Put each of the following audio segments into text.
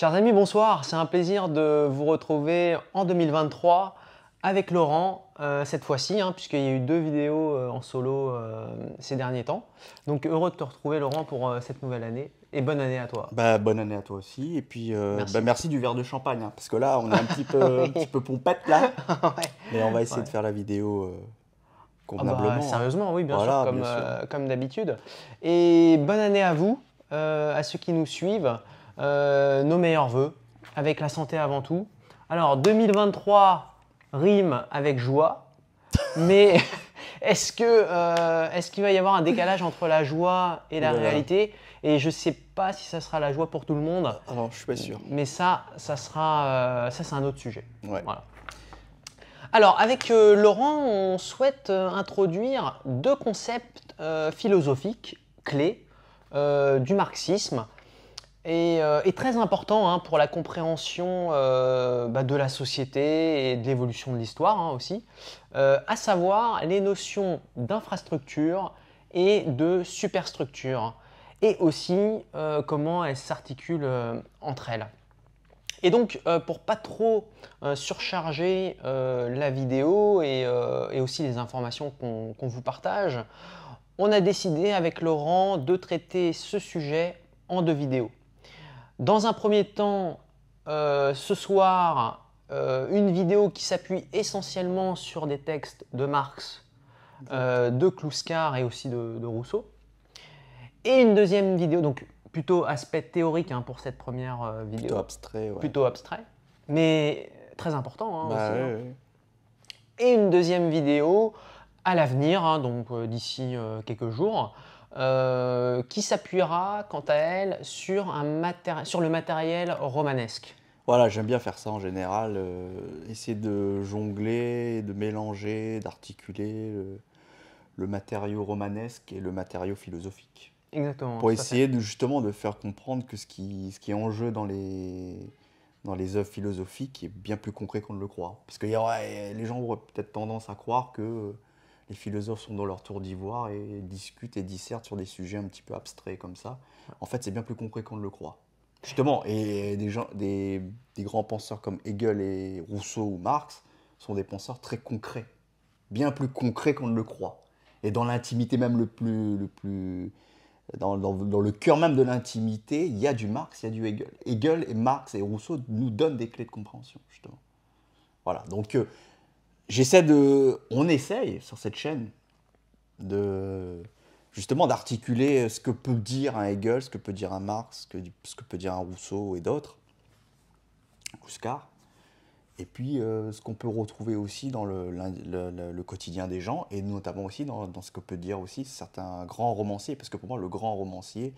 Chers amis, bonsoir. C'est un plaisir de vous retrouver en 2023 avec Laurent, euh, cette fois-ci, hein, puisqu'il y a eu deux vidéos euh, en solo euh, ces derniers temps. Donc heureux de te retrouver Laurent pour cette nouvelle année. Et bonne année à toi. Bah, bonne année à toi aussi. Et puis bah, merci. du verre de champagne, hein, parce que là on est un petit peu, pompette là. Mais on va essayer de faire la vidéo. Ah bah, convenablement. Hein. sérieusement, oui, bien sûr, comme, comme d'habitude. Et bonne année à vous, à ceux qui nous suivent. Euh, nos meilleurs voeux, avec la santé avant tout. Alors 2023 rime avec joie, mais est-ce euh, est qu'il va y avoir un décalage entre la joie et la réalité Et je sais pas si ça sera la joie pour tout le monde. Alors je suis pas sûr. Mais ça, ça euh, ça c'est un autre sujet. Ouais. Alors, avec Laurent, on souhaite introduire deux concepts philosophiques clés du marxisme euh, et, très important hein, pour la compréhension euh, bah, de la société et de l'évolution de l'histoire hein, aussi, euh, à savoir les notions d'infrastructure et de superstructure, et aussi comment elles s'articulent entre elles. Et donc, euh, pour pas trop surcharger la vidéo et, aussi les informations qu'on vous partage, on a décidé avec Laurent de traiter ce sujet en deux vidéos. Dans un premier temps, euh, ce soir, euh, une vidéo qui s'appuie essentiellement sur des textes de Marx, euh, de Clouscar et aussi de, Rousseau. Et une deuxième vidéo, donc plutôt aspect théorique hein, pour cette première vidéo. Plutôt abstrait, Plutôt abstrait, mais très important hein, bah aussi, hein. Et une deuxième vidéo à l'avenir, donc d'ici quelques jours, euh, qui s'appuiera quant à elle sur, un sur le matériel romanesque. Voilà, j'aime bien faire ça en général, euh, essayer de jongler, de mélanger, d'articuler le, matériau romanesque et le matériau philosophique. Exactement. Pour essayer de, justement de faire comprendre que ce qui, ce qui est en jeu dans les, dans les œuvres philosophiques est bien plus concret qu'on ne le croit. Parce que les gens auraient peut-être tendance à croire que les philosophes sont dans leur tour d'ivoire et discutent et dissertent sur des sujets un petit peu abstraits comme ça. En fait, c'est bien plus concret qu'on ne le croit. Justement, et des, gens, des, grands penseurs comme Hegel et Rousseau ou Marx sont des penseurs très concrets, bien plus concrets qu'on ne le croit. Et dans l'intimité même le plus... Le plus dans, le cœur même de l'intimité, il y a du Marx, il y a du Hegel. Hegel et Marx et Rousseau nous donnent des clés de compréhension, justement. Voilà, donc euh, j'essaie de. On essaye sur cette chaîne de justement d'articuler ce que peut dire un Hegel, ce que peut dire un Marx, ce que, ce que peut dire un Rousseau et d'autres, Ouscar. Et puis euh, ce qu'on peut retrouver aussi dans le, quotidien des gens, et notamment aussi dans, dans, ce que peut dire aussi certains grands romanciers, parce que pour moi le grand romancier,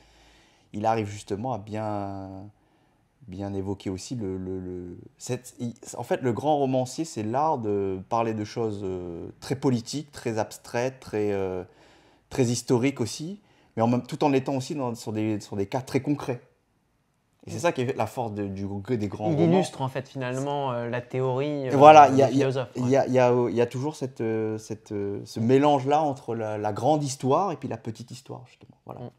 il arrive justement à bien bien évoqué aussi le, le, en fait le grand romancier c'est l'art de parler de choses euh, très politiques très abstraites très euh, très historiques aussi mais en même tout en étant aussi dans, sur des sur des cas très concrets et c'est mm. ça qui est la force du, des grands Il illustre en fait finalement euh, la théorie voilà, il y, y, y a, toujours cette, cette, ce mélange-là entre la, grande histoire et puis la petite histoire, justement. Voilà. Mm.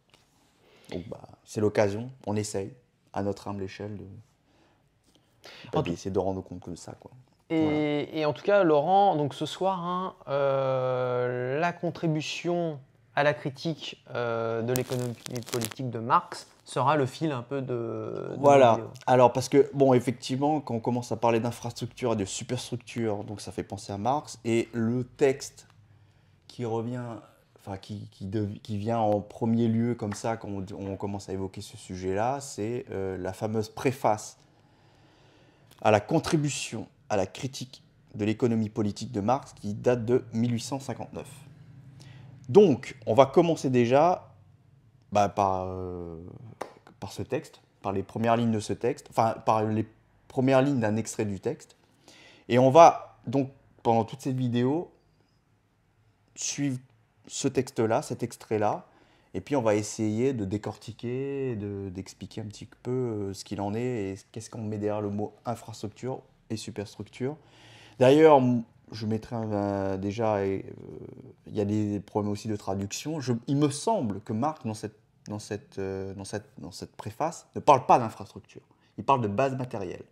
Donc bah, c'est l'occasion, on essaye à notre humble échelle, de, essayer de rendre compte comme ça. Quoi. Et, et, en tout cas, Laurent, donc ce soir, hein, euh, la contribution à la critique euh, de l'économie politique de Marx sera le fil un peu de... de voilà. Alors parce que, bon, effectivement, quand on commence à parler d'infrastructure et de superstructure, donc ça fait penser à Marx, et le texte qui revient enfin, qui, qui, vient en premier lieu comme ça quand on, commence à évoquer ce sujet-là, c'est euh, la fameuse préface à la contribution à la critique de l'économie politique de Marx qui date de 1859. Donc, on va commencer déjà bah, par, euh, par ce texte, par les premières lignes de ce texte, enfin par les premières lignes d'un extrait du texte. Et on va donc, pendant toute cette vidéo, suivre ce texte-là, cet extrait-là, et puis on va essayer de décortiquer, d'expliquer un petit peu euh, ce qu'il en est et qu'est-ce qu'on met derrière le mot infrastructure et superstructure. D'ailleurs, je mettrai déjà, euh, il y a des problèmes aussi de traduction. il me semble que Marc, dans cette, dans euh, dans cette, préface, ne parle pas d'infrastructure. Il parle de base matérielle.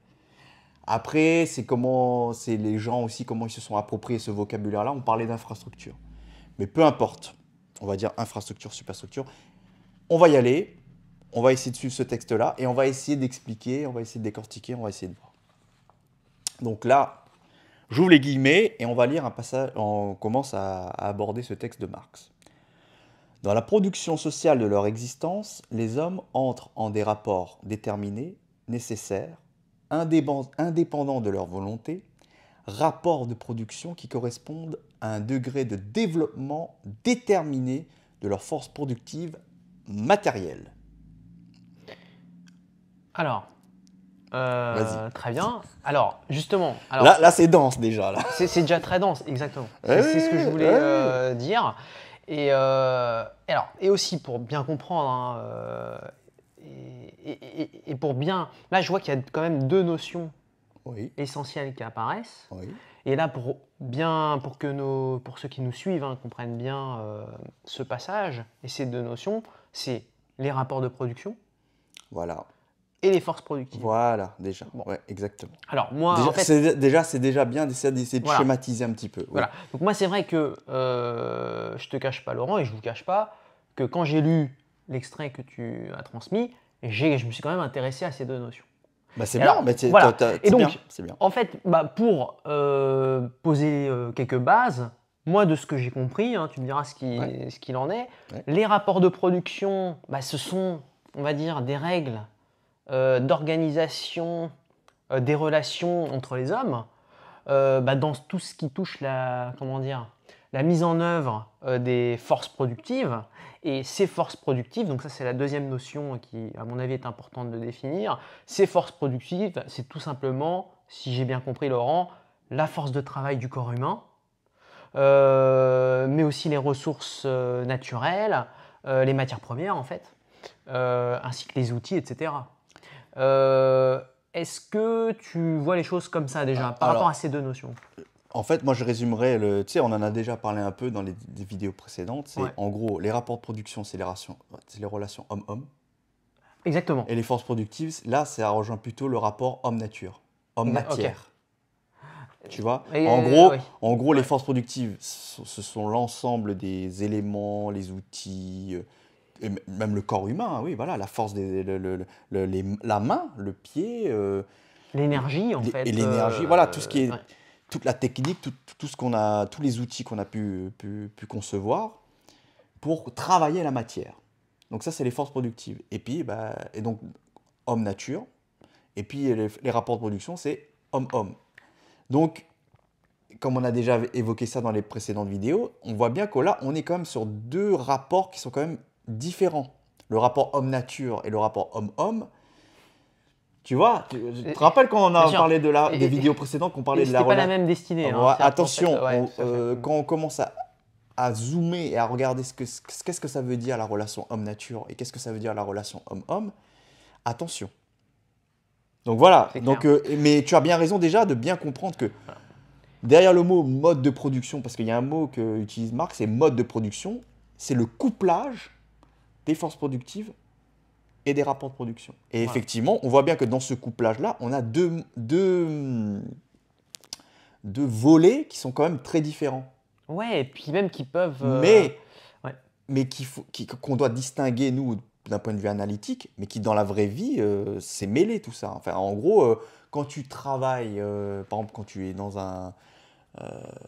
Après, c'est comment, c'est les gens aussi, comment ils se sont appropriés ce vocabulaire-là. On parlait d'infrastructure mais peu importe, on va dire infrastructure, superstructure, on va y aller, on va essayer de suivre ce texte-là, et on va essayer d'expliquer, on va essayer de décortiquer, on va essayer de voir. Donc là, j'ouvre les guillemets et on va lire un passage, on commence à, aborder ce texte de Marx. Dans la production sociale de leur existence, les hommes entrent en des rapports déterminés, nécessaires, indépendants de leur volonté, rapports de production qui correspondent à un degré de développement déterminé de leur force productive matérielle Alors, euh, très bien. Alors, justement. Alors, là, là c'est dense déjà. C'est déjà très dense, exactement. C'est ce que je voulais euh, dire. Et, euh, alors, et aussi pour bien comprendre, hein, et, pour bien. Là, je vois qu'il y a quand même deux notions essentielles qui apparaissent. Et là, pour, bien, pour que nos, pour ceux qui nous suivent hein, comprennent bien euh, ce passage et ces deux notions, c'est les rapports de production. Voilà. Et les forces productives. Voilà, déjà. Ouais, exactement. Alors, moi, déjà, c'est, déjà, bien d'essayer, de schématiser un petit peu. Voilà. Donc, moi, c'est vrai que je euh, je te cache pas, Laurent, et je ne vous cache pas que quand j'ai lu l'extrait que tu as transmis, j'ai, je me suis quand même intéressé à ces deux notions c'est bien, en fait, bah, pour euh, poser euh, quelques bases, moi, de ce que j'ai compris, hein, tu me diras ce qu'il en est, les rapports de production, bah, ce sont, on va dire, des règles euh, d'organisation des relations entre les hommes. Bah, dans tout ce qui touche la, comment dire, la mise en œuvre euh, des forces productives. Et ces forces productives, donc ça c'est la deuxième notion qui à mon avis est importante de définir, ces forces productives, c'est tout simplement, si j'ai bien compris Laurent, la force de travail du corps humain, euh, mais aussi les ressources euh, naturelles, les matières premières en fait, ainsi que les outils, etc. Est-ce que tu vois les choses comme ça déjà, par rapport à ces deux notions en fait, moi, je résumerais le. Tu sais, on en a déjà parlé un peu dans les, vidéos précédentes. C'est en gros, les rapports de production, c'est les, les, relations homme-homme. Exactement. Et les forces productives, là, ça rejoint plutôt le rapport homme-nature, homme-matière. Tu vois En gros, en gros, les forces productives, ce sont l'ensemble des éléments, les outils. Euh, et même le corps humain, hein, oui, voilà, la force des, la main, le pied, euh, l'énergie en fait, et l'énergie, voilà, tout ce qui est euh, toute la technique, tout, ce qu'on a, tous les outils qu'on a pu, concevoir pour travailler la matière. Donc ça, c'est les forces productives. Et puis, bah, et donc homme nature. Et puis les, rapports de production, c'est homme homme. Donc, comme on a déjà évoqué ça dans les précédentes vidéos, on voit bien que là, on est quand même sur deux rapports qui sont quand même différents. Le rapport homme nature et le rapport homme homme tu vois, tu, te rappelles quand on a parlé de la, des vidéos précédentes, qu'on parlait de la relation. pas la même destinée. Ah, hein. attention, euh, quand on commence à, zoomer et à regarder ce que, qu'est-ce que ça veut dire la relation homme-nature et qu'est-ce que ça veut dire la relation homme-homme, attention. Donc voilà. Donc, euh, mais tu as bien raison déjà de bien comprendre que derrière le mot mode de production, parce qu'il y a un mot que utilise Marx, c'est mode de production, c'est le couplage des forces productives et des rapports de production. Et effectivement, on voit bien que dans ce couplage-là, on a deux, deux, deux, volets qui sont quand même très différents. Ouais, et puis même qui peuvent. Euh, mais, ouais. mais qu'on doit distinguer, nous, d'un point de vue analytique, mais qui, dans la vraie vie, s'est euh, c'est mêlé tout ça. Enfin, en gros, euh, quand tu travailles, par exemple, quand tu es dans un.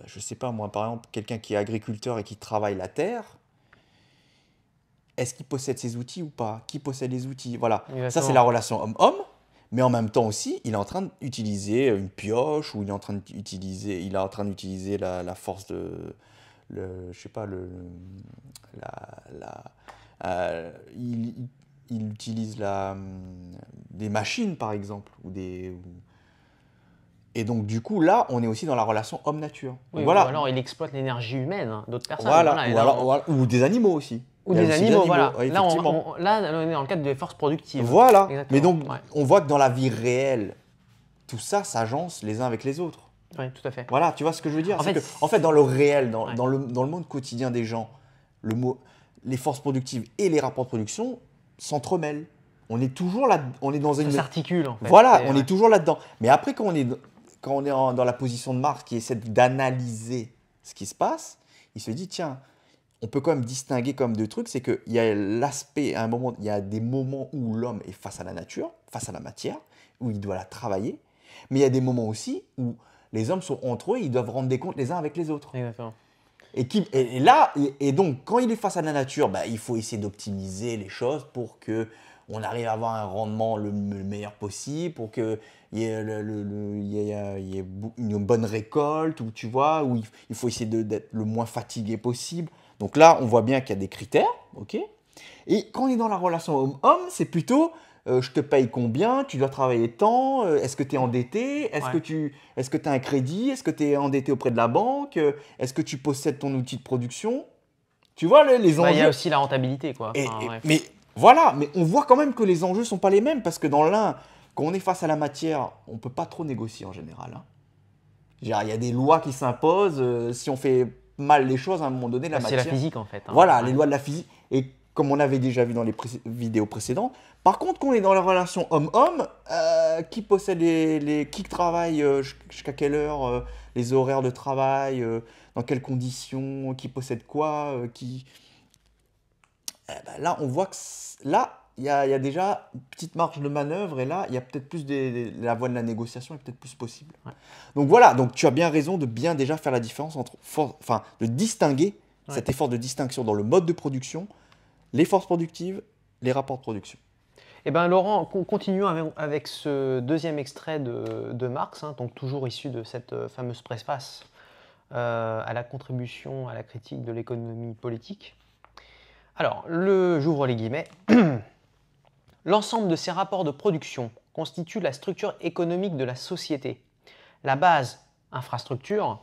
je sais pas moi, par exemple, quelqu'un qui est agriculteur et qui travaille la terre, est-ce qu'il possède ses outils ou pas Qui possède les outils Voilà, ça c'est la relation homme-homme, mais en même temps aussi, il est en train d'utiliser une pioche ou il est en train d'utiliser, il est en train d'utiliser la, force de, le, je sais pas, le, la, euh, il, utilise la, des machines par exemple ou des et donc, du coup, là, on est aussi dans la relation homme-nature. voilà. Ou alors, il exploite l'énergie humaine hein, d'autres personnes. Voilà. ou, des animaux aussi. Ou des animaux, voilà. là, on, est dans le cadre des forces productives. Voilà. Mais donc, on voit que dans la vie réelle, tout ça s'agence les uns avec les autres. Oui, tout à fait. Voilà, tu vois ce que je veux dire en fait, que, en fait, dans le réel, dans, le, monde quotidien des gens, le les forces productives et les rapports de production s'entremêlent. On est toujours là, on est dans une. s'articule, en fait. Voilà, on est toujours là-dedans. Mais après, quand on est, quand on est dans la position de Marx qui essaie d'analyser ce qui se passe, il se dit tiens, on peut quand même distinguer comme deux trucs, c'est qu'il y a l'aspect, à un moment, il y a des moments où l'homme est face à la nature, face à la matière, où il doit la travailler, mais il y a des moments aussi où les hommes sont entre eux, ils doivent rendre des comptes les uns avec les autres. Exactement. Et, là, et, donc, quand il est face à la nature, bah, il faut essayer d'optimiser les choses pour que on arrive à avoir un rendement le, meilleur possible, pour qu'il y, y, ait une bonne récolte, ou tu vois, où il faut essayer d'être le moins fatigué possible. Donc là, on voit bien qu'il y a des critères, ok Et quand on est dans la relation homme-homme, c'est plutôt euh, je te paye combien, tu dois travailler tant, euh, est-ce que tu es endetté, est-ce que tu est -ce que as un crédit, est-ce que tu es endetté auprès de la banque, euh, est-ce que tu possèdes ton outil de production Tu vois les, enjeux. Bah, il y a aussi la rentabilité, quoi. mais voilà, mais on voit quand même que les enjeux ne sont pas les mêmes parce que dans l'un, quand on est face à la matière, on peut pas trop négocier en général. Hein. Il y a des lois qui s'imposent. si on fait mal les choses à un moment donné. La matière. Bah, c'est la physique en fait. Hein. Voilà, les lois de la physique. Et comme on avait déjà vu dans les vidéos précédentes. Par contre, quand on est dans la relation homme-homme, euh, qui possède les, qui travaille euh, jusqu'à quelle heure, euh, les horaires de travail, dans quelles conditions, qui possède quoi, qui. Eh ben là, on voit que là, il y, a, déjà une petite marge de manœuvre et là, il y a peut-être plus des, la voie de la négociation est peut-être plus possible. Donc voilà, donc tu as bien raison de bien déjà faire la différence entre, enfin, de distinguer cet effort de distinction dans le mode de production, les forces productives, les rapports de production. Eh bien Laurent, continuons avec, ce deuxième extrait de, Marx, hein, donc toujours issu de cette euh, fameuse presse euh, à la contribution à la critique de l'économie politique. Alors, le, j'ouvre les guillemets. L'ensemble de ces rapports de production constitue la structure économique de la société, la base, infrastructure,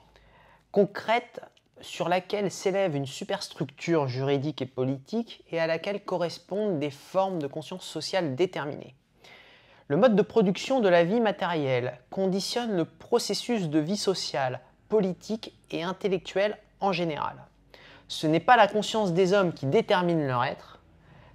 concrète sur laquelle s'élève une superstructure juridique et politique et à laquelle correspondent des formes de conscience sociale déterminées. Le mode de production de la vie matérielle conditionne le processus de vie sociale, politique et intellectuelle en général. Ce n'est pas la conscience des hommes qui détermine leur être,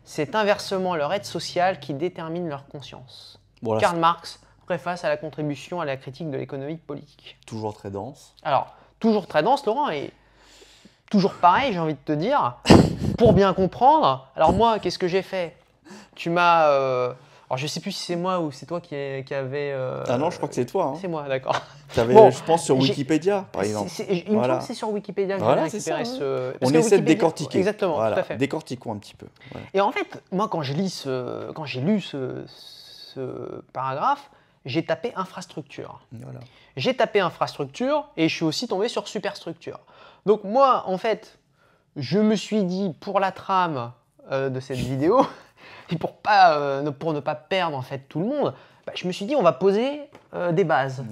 c'est inversement leur aide sociale qui détermine leur conscience. Karl Marx, préface à la contribution à la critique de l'économie politique. Toujours très dense. Alors, toujours très dense, Laurent, et toujours pareil, j'ai envie de te dire, pour bien comprendre, alors moi, qu'est-ce que j'ai fait Tu m'as... Euh, alors, je sais plus si c'est moi ou c'est toi qui, avait. Euh, ah non, je crois que c'est toi. Hein. C'est moi, d'accord. Tu avais, je pense, sur Wikipédia, par exemple. il me c'est sur Wikipédia que j'ai récupéré hein. ce. On essaie de décortiquer. Exactement, fait. Décortiquons un petit peu. Et en fait, moi, quand je lis quand j'ai lu ce, ce paragraphe, j'ai tapé infrastructure. Voilà. J'ai tapé infrastructure et je suis aussi tombé sur superstructure. Donc moi, en fait, je me suis dit pour la trame euh, de cette vidéo, et pour, pas, euh, pour ne pas perdre en fait tout le monde, bah, je me suis dit on va poser euh, des bases,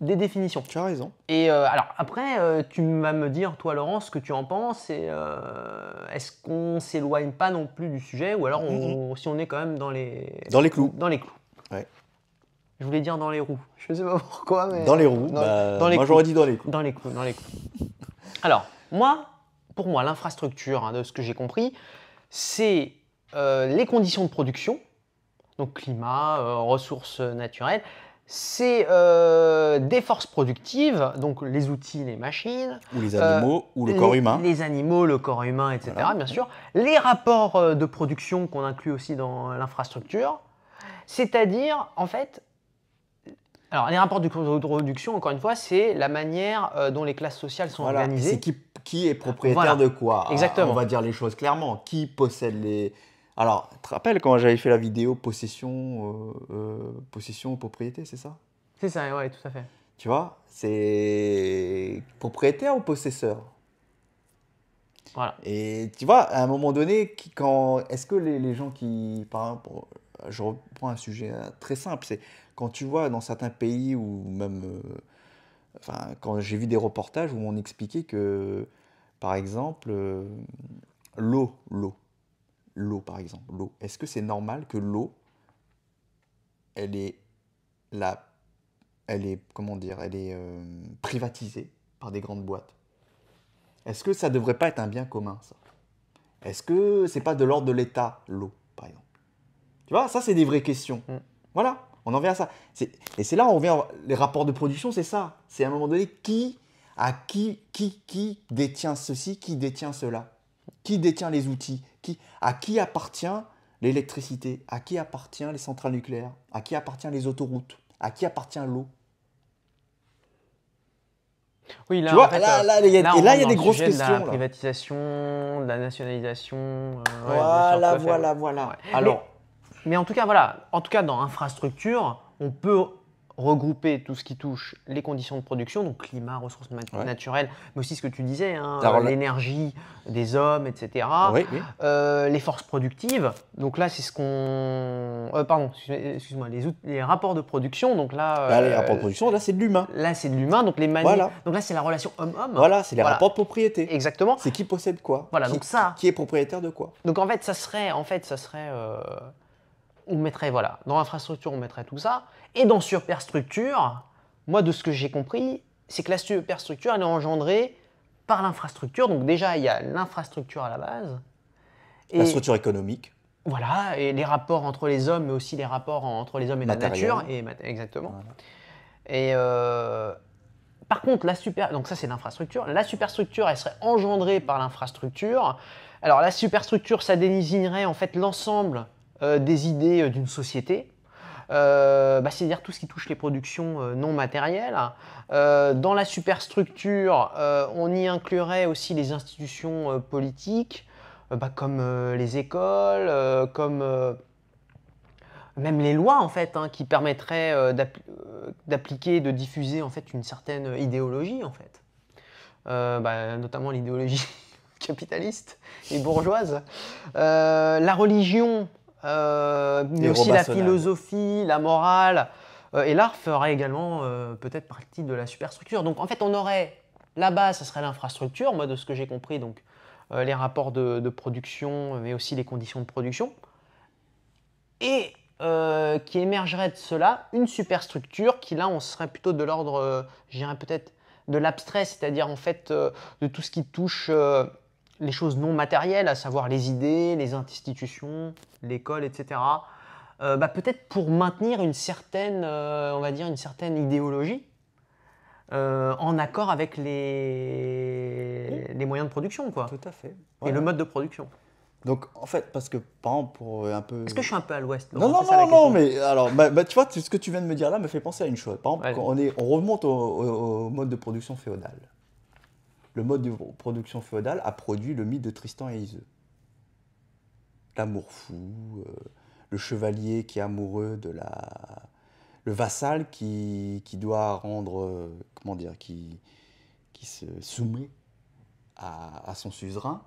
des définitions. Tu as raison. Et euh, alors après, tu vas me dire toi Laurent ce que tu en penses et est-ce qu'on s'éloigne pas non plus du sujet ou alors mhm. si on est quand même dans les dans les clous. Dans les clous. Je voulais dire dans les roues. Je sais pas pourquoi mais dans les roues. Bah, les moi j'aurais dit dans les clous. Dans les clous, dans les clous. alors moi, pour moi, l'infrastructure hein, de ce que j'ai compris, c'est euh, les conditions de production, donc climat, euh, ressources naturelles, c'est euh, des forces productives, donc les outils, les machines. Ou les animaux, ou le corps humain. Les animaux, le corps humain, etc., bien sûr. Les rapports de production qu'on inclut aussi dans l'infrastructure. C'est-à-dire, en fait, alors les rapports de production, encore une fois, c'est la manière dont les classes sociales sont organisées. qui, est propriétaire de quoi Exactement. On va dire les choses clairement. Qui possède les, alors, tu te rappelles quand j'avais fait la vidéo possession, euh, euh, possession propriété, c'est ça C'est ça, ouais, tout à fait. Tu vois, c'est propriétaire ou possesseur Voilà. Et tu vois, à un moment donné, quand est-ce que les, gens qui, je reprends un sujet euh, très simple, c'est quand tu vois dans certains pays ou même, enfin, quand j'ai vu des reportages où on expliquait que, par exemple, l'eau, l'eau l'eau par exemple. L'eau. Est-ce que c'est normal que l'eau, elle est elle est comment dire, elle est euh, privatisée par des grandes boîtes Est-ce que ça devrait pas être un bien commun ça Est-ce que c'est pas de l'ordre de l'État l'eau par exemple Tu vois, ça c'est des vraies questions. Mm. Voilà, on en vient à ça. Et c'est là où on revient les rapports de production, c'est ça. C'est à un moment donné qui à qui qui qui détient ceci, qui détient cela, qui détient les outils, qui, à qui appartient l'électricité À qui appartient les centrales nucléaires À qui appartient les autoroutes À qui appartient l'eau oui, là, là, euh, là, il y a, là, il y a des grosses questions. De la privatisation, de la nationalisation. Euh, voilà, voilà, voilà. Alors, mais, en tout cas, voilà, en tout cas, dans infrastructure, on peut regrouper tout ce qui touche les conditions de production, donc climat, ressources naturelles, mais aussi ce que tu disais, hein, l'énergie des hommes, etc. Euh, les forces productives, donc là c'est ce qu'on... Euh, pardon, excuse-moi, les, rapports de production, donc là... Bah, les euh, rapports de production, là c'est de l'humain. Là c'est de l'humain, donc les manières... Donc là c'est la relation homme-homme. Voilà, c'est les rapports de propriété. Exactement. C'est qui possède quoi. Voilà, qui, ça... Qui est propriétaire de quoi. Donc en fait ça serait, en fait, ça serait on mettrait, voilà, dans l'infrastructure, on mettrait tout ça. Et dans superstructure, moi, de ce que j'ai compris, c'est que la superstructure, elle est engendrée par l'infrastructure. Donc déjà, il y a l'infrastructure à la base. Et la structure économique. Voilà, et les rapports entre les hommes, mais aussi les rapports entre les hommes et la nature. Et, exactement. Et euh, par contre, la super, donc ça c'est l'infrastructure. La superstructure, elle serait engendrée par l'infrastructure. Alors la superstructure, ça désignerait en fait l'ensemble euh, des idées euh, d'une société, euh, bah, c'est-à-dire tout ce qui touche les productions non matérielles. dans la superstructure, on y inclurait aussi les institutions politiques, bah, comme les écoles, comme même les lois en fait, hein, qui permettraient d'appliquer, de diffuser en fait une certaine idéologie en fait, bah, notamment l'idéologie capitaliste et bourgeoise. la religion, euh, mais aussi la philosophie, la morale. Euh, et l'art ferait également euh, peut-être partie de la superstructure. Donc en fait, on aurait la base, ce serait l'infrastructure, moi de ce que j'ai compris, donc les rapports de, de, production, mais aussi les conditions de production. Et qui émergerait de cela une superstructure qui là, on serait plutôt de l'ordre, je dirais peut-être de l'abstrait, c'est-à-dire en fait de tout ce qui touche les choses non matérielles, à savoir les idées, les institutions, l'école, etc. Euh, bah, peut-être pour maintenir une certaine, euh, on va dire, une certaine idéologie euh, en accord avec les... moyens de production, quoi. Tout à fait. Et le mode de production. Donc, en fait, parce que, par exemple, pour un peu. Est-ce que je suis un peu à l'ouest Non, non, non, non, mais alors, bah, bah tu vois, ce que tu viens de me dire là me fait penser à une chose. Par exemple, on, remonte au mode de production féodal le mode de production féodale a produit le mythe de Tristan et Iseux. L'amour fou, euh, le chevalier qui est amoureux de la. le vassal qui, doit rendre. Euh, comment dire qui, qui se soumet à son suzerain,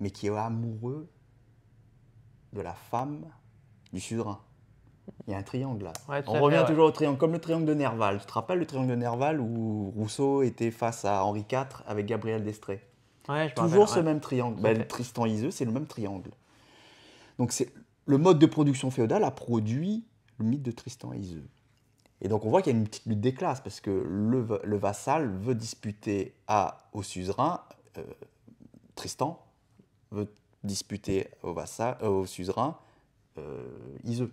mais qui est amoureux de la femme du suzerain. Il y a un triangle là. on revient toujours au triangle, comme le triangle de Nerval. Tu te rappelles le triangle de Nerval où Rousseau était face à Henri IV avec Gabriel d'Estrée Toujours ce même triangle. Ben, Tristan Iseux, c'est le même triangle. Donc c'est le mode de production féodale a produit le mythe de Tristan Iseux. Et donc on voit qu'il y a une petite lutte des classes parce que le, vassal veut disputer à, au suzerain euh, Tristan veut disputer au, vassal, euh, au suzerain euh, Iseux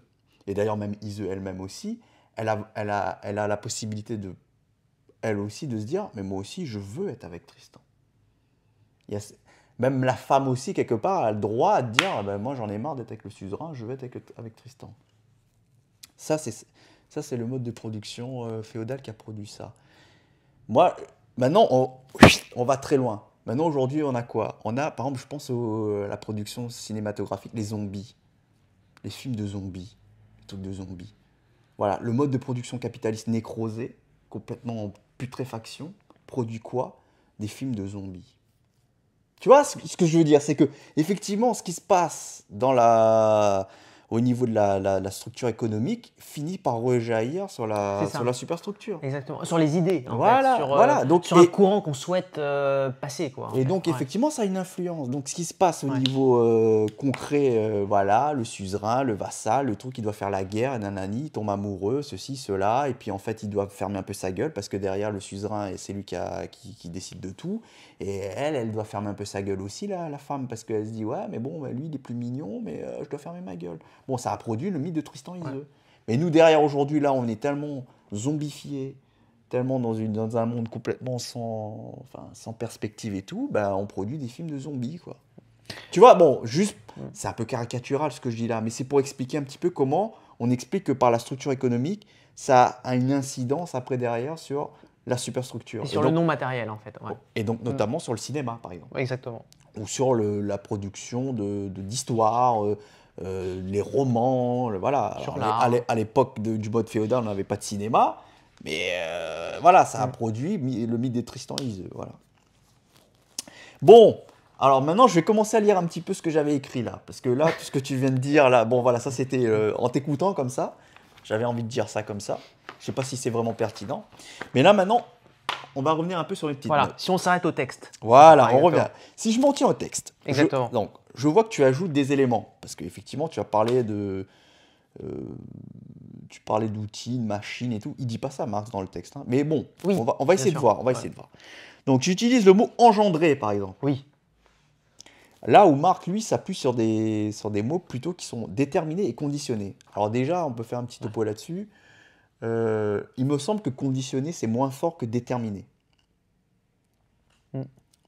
et d'ailleurs même Ise elle-même aussi, elle a, elle, a, elle a la possibilité de, elle aussi, de se dire, mais moi aussi, je veux être avec Tristan. Il y a, même la femme aussi, quelque part, a le droit à dire, ah ben, moi j'en ai marre d'être avec le suzerain, je veux être avec, Tristan. Ça, c'est, ça, c'est le mode de production euh, féodal qui a produit ça. Moi, maintenant, on, on va très loin. Maintenant, aujourd'hui, on a quoi On a, par exemple, je pense à euh, la production cinématographique, les zombies, les films de zombies de zombies. Voilà, le mode de production capitaliste nécrosé, complètement en putréfaction, produit quoi Des films de zombies. Tu vois ce que je veux dire C'est que, effectivement, ce qui se passe dans la, au niveau de la, la, structure économique, finit par rejaillir sur la, sur la superstructure. Exactement, sur les idées, voilà, sur, euh, voilà. donc, sur un courant qu'on souhaite euh, passer. Quoi, et donc, effectivement, ça a une influence. Donc, ce qui se passe au niveau euh, concret, voilà, le suzerain, le vassal, le truc qui doit faire la guerre, nanani, tombe amoureux, ceci, cela, et puis en fait, il doit fermer un peu sa gueule parce que derrière, le suzerain, c'est lui qui, qui, décide de tout. Et elle, elle doit fermer un peu sa gueule aussi, là, la femme, parce qu'elle se dit, ouais, mais bon, bah, lui, il est plus mignon, mais je dois fermer ma gueule. Bon, ça a produit le mythe de Tristan et Mais nous, derrière, aujourd'hui, là, on est tellement zombifiés, tellement dans, une, dans un monde complètement sans, enfin, sans perspective et tout, bah, on produit des films de zombies, quoi. Tu vois, bon, juste, c'est un peu caricatural ce que je dis là, mais c'est pour expliquer un petit peu comment on explique que par la structure économique, ça a une incidence après derrière sur la superstructure. sur le non matériel en fait. Et donc mm. notamment sur le cinéma par exemple. Exactement. Ou sur la production d'histoires, de, de euh, euh, les romans, voilà. à l'époque du mode féodal, on n'avait pas de cinéma, mais euh, voilà, ça a produit le mythe des Tristan et Iseux, voilà. Bon, alors maintenant, je vais commencer à lire un petit peu ce que j'avais écrit là, parce que là, tout ce que tu viens de dire là, bon voilà, ça c'était euh, en t'écoutant comme ça, j'avais envie de dire ça comme ça. Je sais pas si c'est vraiment pertinent, mais là maintenant, on va revenir un peu sur les petites. Voilà. Si on s'arrête au texte. Voilà, ah, on revient. Si je m'en tiens au texte. Exactement. donc, je vois que tu ajoutes des éléments, parce qu'effectivement, tu as parlé de... Euh, tu parlais d'outils, de machines et tout. Il dit pas ça, Marx, dans le texte. Hein. Mais bon, on, va, essayer de voir. On va de voir. Donc, tu utilises le mot engendrer, par exemple. Oui. Là où Marc lui, s'appuie sur des, sur des mots plutôt qui sont déterminés et conditionnés. Alors déjà, on peut faire un petit topo là-dessus. Euh, il me semble que conditionner », c'est moins fort que déterminé.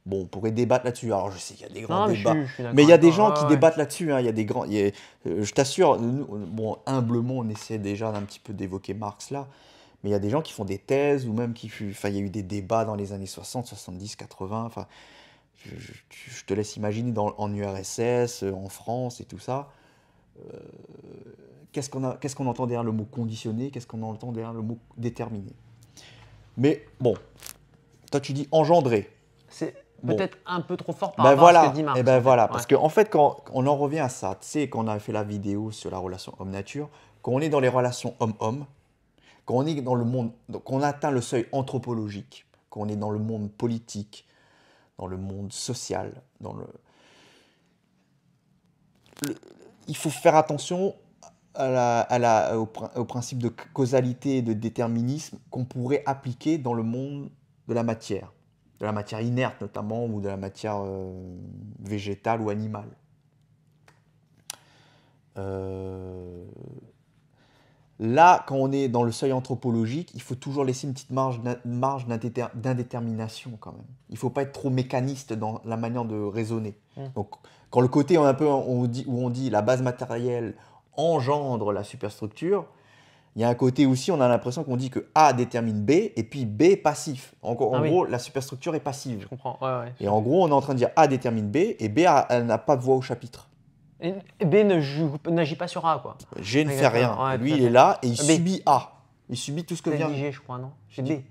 Bon, on pourrait débattre là-dessus. Alors, je sais qu'il y a des grands débats. mais il y a des gens qui débattent là-dessus. Hein. Il y a des grands. Euh, je t'assure, humblement, on essaie déjà d'un petit peu d'évoquer Marx là. Mais il y a des gens qui font des thèses ou même qui. Enfin, il y a eu des débats dans les années 60, 70, 80. Enfin, je, te laisse imaginer dans, en URSS, en France et tout ça. Euh, qu'est-ce qu'on entend derrière le mot conditionné Qu'est-ce qu'on entend derrière le mot déterminé Mais bon, toi tu dis engendré. C'est peut-être un peu trop fort par ben rapport à ce que dit Et eh ben voilà, parce qu'en en fait, quand on en revient à ça, tu sais, quand on a fait la vidéo sur la relation homme-nature, quand on est dans les relations homme-homme, quand on est dans le monde, donc on atteint le seuil anthropologique, quand on est dans le monde politique, dans le monde social, dans le, il faut faire attention à la, au, principe de causalité et de déterminisme qu'on pourrait appliquer dans le monde de la matière de la matière inerte notamment, ou de la matière euh, végétale ou animale. Euh, là, quand on est dans le seuil anthropologique, il faut toujours laisser une petite marge, marge d'indétermination quand même. Il ne faut pas être trop mécaniste dans la manière de raisonner. Mmh. Donc, quand le côté peu, où on dit la base matérielle engendre la superstructure, il y a un côté aussi, on a l'impression qu'on dit que A détermine B et puis B passif. En, en ah gros, la superstructure est passive. Je comprends. Ouais, ouais, et en gros, on est en train de dire A détermine B et B n'a pas de voix au chapitre. Et B n'agit pas sur A, quoi. G ne fait rien. Lui, il est là et il subit A. Il subit tout ce que vient. J'ai G, je crois, non J'ai dit.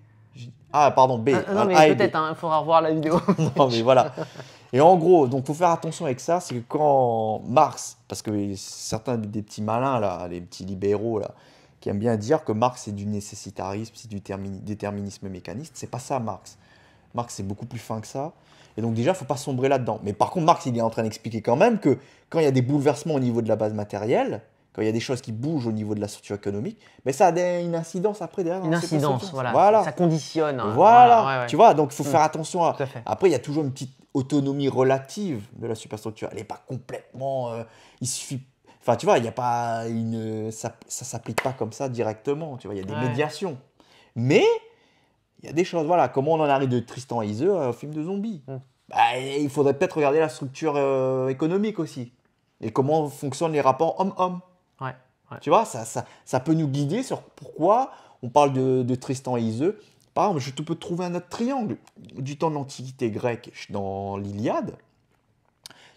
Ah, pardon, B. Ah, non, euh, mais peut-être, hein, il faudra revoir la vidéo. non, mais voilà. Et en gros, donc faut faire attention avec ça, c'est que quand Marx, parce que certains des petits malins, là, les petits libéraux, là, qui aime bien dire que Marx c'est du nécessitarisme, c'est du déterminisme mécaniste. C'est pas ça Marx. Marx c'est beaucoup plus fin que ça. Et donc déjà, il faut pas sombrer là-dedans. Mais par contre, Marx il est en train d'expliquer quand même que quand il y a des bouleversements au niveau de la base matérielle, quand il y a des choses qui bougent au niveau de la structure économique, mais ça a une incidence après derrière. Une hein, incidence, voilà. Ça conditionne. Hein. Voilà, tu vois, donc il faut mm. faire attention. À... Après, il y a toujours une petite autonomie relative de la superstructure. Elle n'est pas complètement... Euh, il suffit Enfin, tu vois, il n'y a pas une. Ça ne s'applique pas comme ça directement. Tu vois, il y a des médiations. Mais il y a des choses. Voilà, comment on en arrive de Tristan et au euh, au film de zombies hmm. bah, Il faudrait peut-être regarder la structure euh, économique aussi. Et comment fonctionnent les rapports homme-homme. Tu vois, ça, ça, ça, peut nous guider sur pourquoi on parle de, de Tristan et Iseux. Par exemple, je peux trouver un autre triangle du temps de l'Antiquité grecque dans l'Iliade.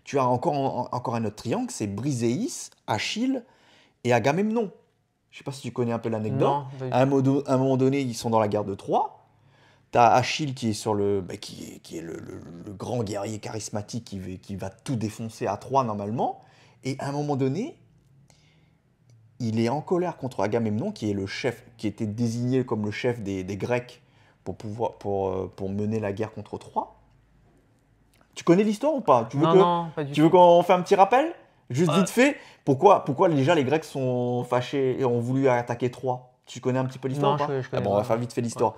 Tu as encore, encore un autre triangle, c'est Briseis, Achille et Agamemnon. Je sais pas si tu connais un peu l'anecdote. À un, moment donné, ils sont dans la guerre de Troie. as Achille qui est sur le, bah, qui est, le, grand guerrier charismatique qui, va, tout défoncer à Troie normalement. Et à un moment donné, il est en colère contre Agamemnon qui est le chef, qui était désigné comme le chef des, Grecs euh, pour mener la guerre contre Troie. Tu connais l'histoire ou pas Tu veux que, Tu veux qu'on fait un petit rappel Juste dit bah. vite fait, pourquoi, pourquoi déjà les Grecs sont fâchés et ont voulu attaquer Troie Tu connais un petit peu l'histoire ou pas bon, eh ben, On va faire vite fait l'histoire.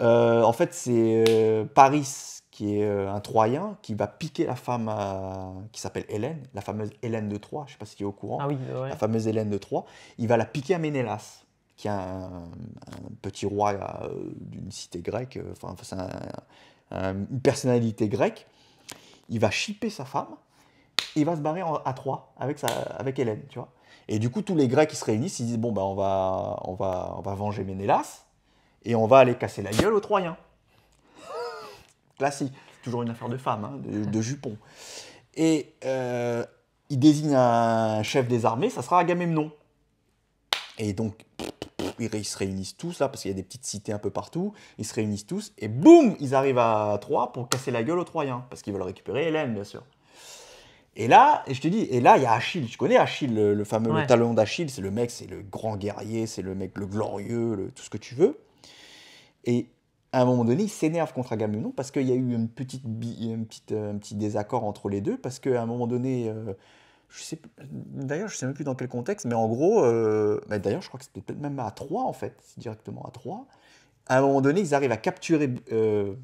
Euh, en fait, c'est euh, Paris qui est euh, un Troyen qui va piquer la femme qui s'appelle Hélène, la fameuse Hélène de Troie. Je ne sais pas si tu es au courant. Ah oui, bah La fameuse Hélène de Troie. Il va la piquer à Ménélas qui est un, petit roi d'une cité grecque, enfin, c'est une personnalité grecque il va shipper sa femme et il va se barrer à trois avec, sa, avec Hélène, tu vois. Et du coup, tous les Grecs qui se réunissent, ils disent bon ben, on va, on va, on va venger Ménélas et on va aller casser la gueule aux Troyens. Classique, toujours une affaire de femme, hein, de, jupon. Et euh, il désigne un chef des armées, ça sera Agamemnon. Et donc, ils se réunissent tous là, parce qu'il y a des petites cités un peu partout, ils se réunissent tous, et boum, ils arrivent à Troyes pour casser la gueule aux Troyens, parce qu'ils veulent récupérer Hélène, bien sûr. Et là, je te dis, et là, il y a Achille. Tu connais Achille, le, fameux talon d'Achille. C'est le mec, c'est le grand guerrier, c'est le mec, le glorieux, tout ce que tu veux. Et à un moment donné, il s'énerve contre Agamemnon parce qu'il y a eu une petite, une euh, un petit désaccord entre les deux. Parce qu'à un moment donné, euh, d'ailleurs, je sais même plus dans quel contexte, mais en gros, euh, d'ailleurs, je crois que c'était peut-être même à 3 en fait, directement à 3. À un moment donné, ils arrivent à capturer euh,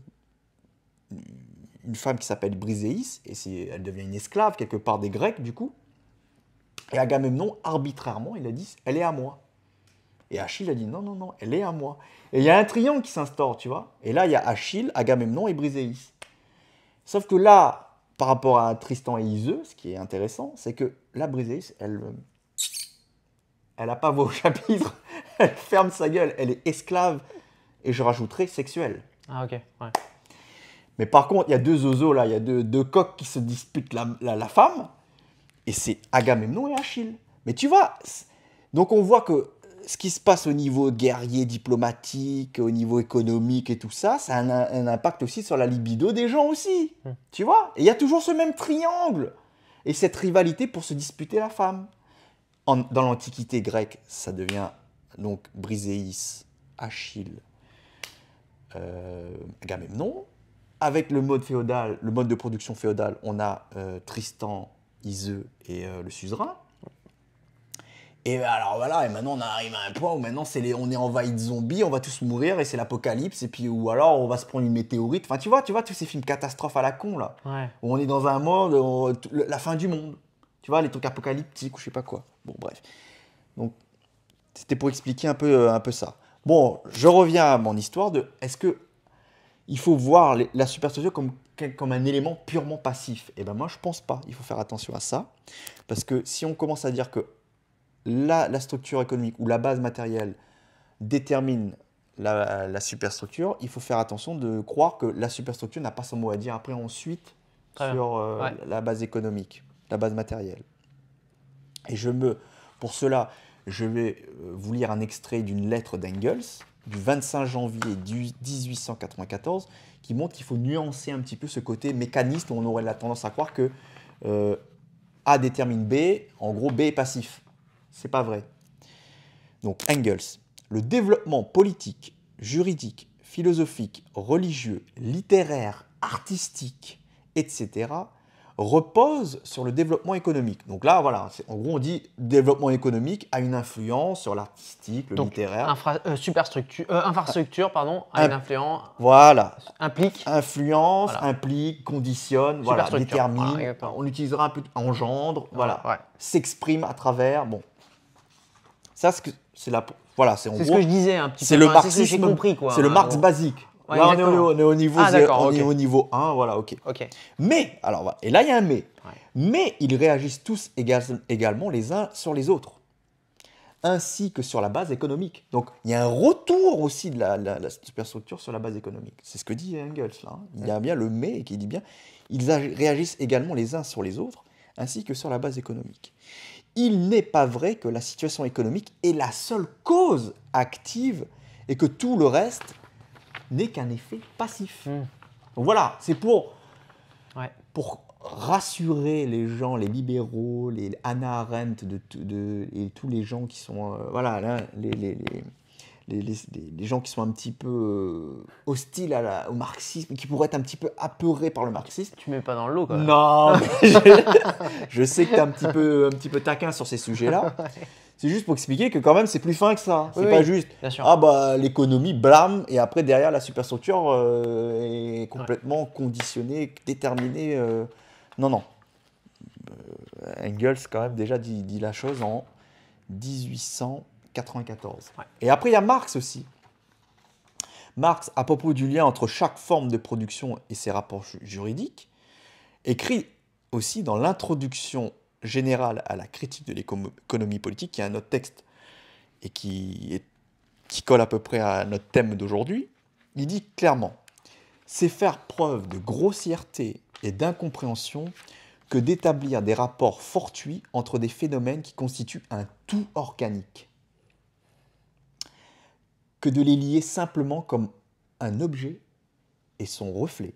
une femme qui s'appelle Briseis, et elle devient une esclave quelque part des Grecs, du coup. Et Agamemnon, arbitrairement, il a dit Elle est à moi. Et Achille a dit Non, non, non, elle est à moi. Et il y a un triangle qui s'instaure, tu vois. Et là, il y a Achille, Agamemnon et Briseis. Sauf que là, par rapport à Tristan et Iseux, ce qui est intéressant, c'est que la Briseis, elle euh, elle n'a pas vos chapitres, elle ferme sa gueule, elle est esclave, et je rajouterai sexuelle. Ah ok, ouais. Mais par contre, il y a deux oiseaux là, il y a deux, deux, coqs qui se disputent la, la femme, et c'est Agamemnon et Achille. Mais tu vois, donc on voit que ce qui se passe au niveau guerrier, diplomatique, au niveau économique et tout ça, ça a un, impact aussi sur la libido des gens aussi. Hmm. Tu vois il y a toujours ce même triangle et cette rivalité pour se disputer la femme. dans l'Antiquité grecque, ça devient donc Briseis, Achille, euh, Agamemnon. Avec le mode féodal, le mode de production féodal, on a euh, Tristan, Iseux et euh, le suzerain. Et alors voilà, et maintenant on arrive à un point où maintenant c'est les, on est envahi de zombies, on va tous mourir et c'est l'apocalypse, et puis ou alors on va se prendre une météorite. Enfin tu vois, tu vois tous ces films catastrophes à la con là, où on est dans un monde, la fin du monde. Tu vois les trucs apocalyptiques ou je sais pas quoi. Bon bref. Donc c'était pour expliquer un peu euh, un peu ça. Bon, je reviens à mon histoire de est-ce que il faut voir la superstition comme comme un élément purement passif. Et eh ben moi je pense pas. Il faut faire attention à ça parce que si on commence à dire que la, structure économique ou la base matérielle détermine la, superstructure, il faut faire attention de croire que la superstructure n'a pas son mot à dire après ensuite sur euh, la base économique, la base matérielle. Et je me, pour cela, je vais euh, vous lire un extrait d'une lettre d'Engels du 25 janvier 1894 qui montre qu'il faut nuancer un petit peu ce côté mécaniste où on aurait la tendance à croire que euh, A détermine B, en gros B est passif. C'est pas vrai. Donc Engels, le développement politique, juridique, philosophique, religieux, littéraire, artistique, etc., repose sur le développement économique. Donc là, voilà, en gros, on dit développement économique a une influence sur l'artistique, le littéraire. Euh, euh, infrastructure, pardon, a une influence. Voilà. Implique. Influence, implique, conditionne, voilà, détermine. on utilisera un peu engendre, voilà. S'exprime à travers. Bon, ça, c'est la, voilà, c'est en gros. C'est ce que je disais un petit peu. C'est le marxisme. compris quoi. C'est le Marx basique. là, on est, au, niveau on est au niveau 1, ah, voilà, ok. Ok. Mais, alors, et là, il y a un mais. Mais ils réagissent tous également les uns sur les autres, ainsi que sur la base économique. Donc, il y a un retour aussi de la, superstructure sur la base économique. C'est ce que dit Engels, là. Hein. Il y a bien le mais qui dit bien, ils réagissent également les uns sur les autres, ainsi que sur la base économique il n'est pas vrai que la situation économique est la seule cause active et que tout le reste n'est qu'un effet passif. Hmm. Donc voilà, c'est pour, pour rassurer les gens, les libéraux, les Anna Arendt et tous les gens qui sont... Euh, voilà, là, les les, gens qui sont un petit peu euh, hostiles au marxisme, qui pourraient être un petit peu apeurés par le marxisme. Tu mets pas dans l'eau quand même. Non, je, sais que tu es un petit, peu, un petit peu taquin sur ces sujets-là. C'est juste pour expliquer que quand même c'est plus fin que ça. C'est pas juste ah bah l'économie blâme et après derrière la superstructure euh, est complètement conditionnée, déterminée. Euh. Non non. Engels quand même déjà dit, dit la chose en 1800. 94. Et après, il y a Marx aussi. Marx, à propos du lien entre chaque forme de production et ses rapports juridiques, écrit aussi dans l'introduction générale à la critique de l'économie politique, qui est un autre texte et qui colle à peu près à notre thème d'aujourd'hui, il dit clairement, c'est faire preuve de grossièreté et d'incompréhension que d'établir des rapports fortuits entre des phénomènes qui constituent un tout organique de les lier simplement comme un objet et son reflet.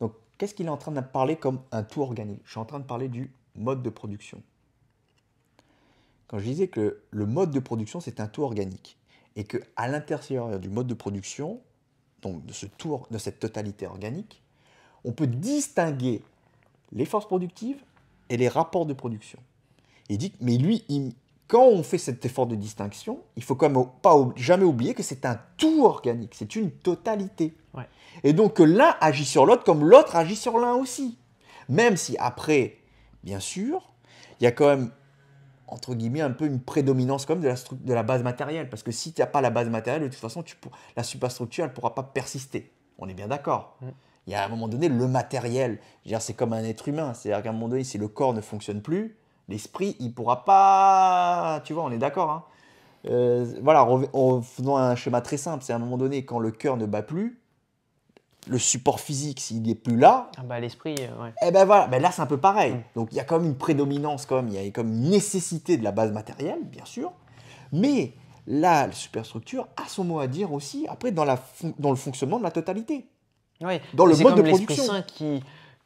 Donc, qu'est-ce qu'il est en train de parler comme un tout organique Je suis en train de parler du mode de production. Quand je disais que le mode de production, c'est un tout organique, et que à l'intérieur du mode de production, donc de, ce tour, de cette totalité organique, on peut distinguer les forces productives et les rapports de production. Il dit, mais lui, il, quand on fait cet effort de distinction, il faut quand même pas, jamais oublier que c'est un tout organique, c'est une totalité. Et donc que l'un agit sur l'autre comme l'autre agit sur l'un aussi. Même si après, bien sûr, il y a quand même, entre guillemets, un peu une prédominance comme de la, base matérielle. Parce que si tu n'as pas la base matérielle, de toute façon, la superstructure, ne pourra pas persister. On est bien d'accord. Mm. Il y a à un moment donné le matériel. C'est comme un être humain. C'est-à-dire qu'à un moment donné, si le corps ne fonctionne plus, L'esprit, il pourra pas. Tu vois, on est d'accord. Hein. Euh, voilà, en faisant un schéma très simple, c'est à un moment donné, quand le cœur ne bat plus, le support physique, s'il n'est plus là. Ah bah, l'esprit, euh, ouais. Eh ben voilà, ben là, c'est un peu pareil. Mm. Donc, il y a comme une prédominance, comme il y a comme une nécessité de la base matérielle, bien sûr. Mais là, la superstructure a son mot à dire aussi, après, dans, la, dans le fonctionnement de la totalité. Oui, dans le mode de production. qui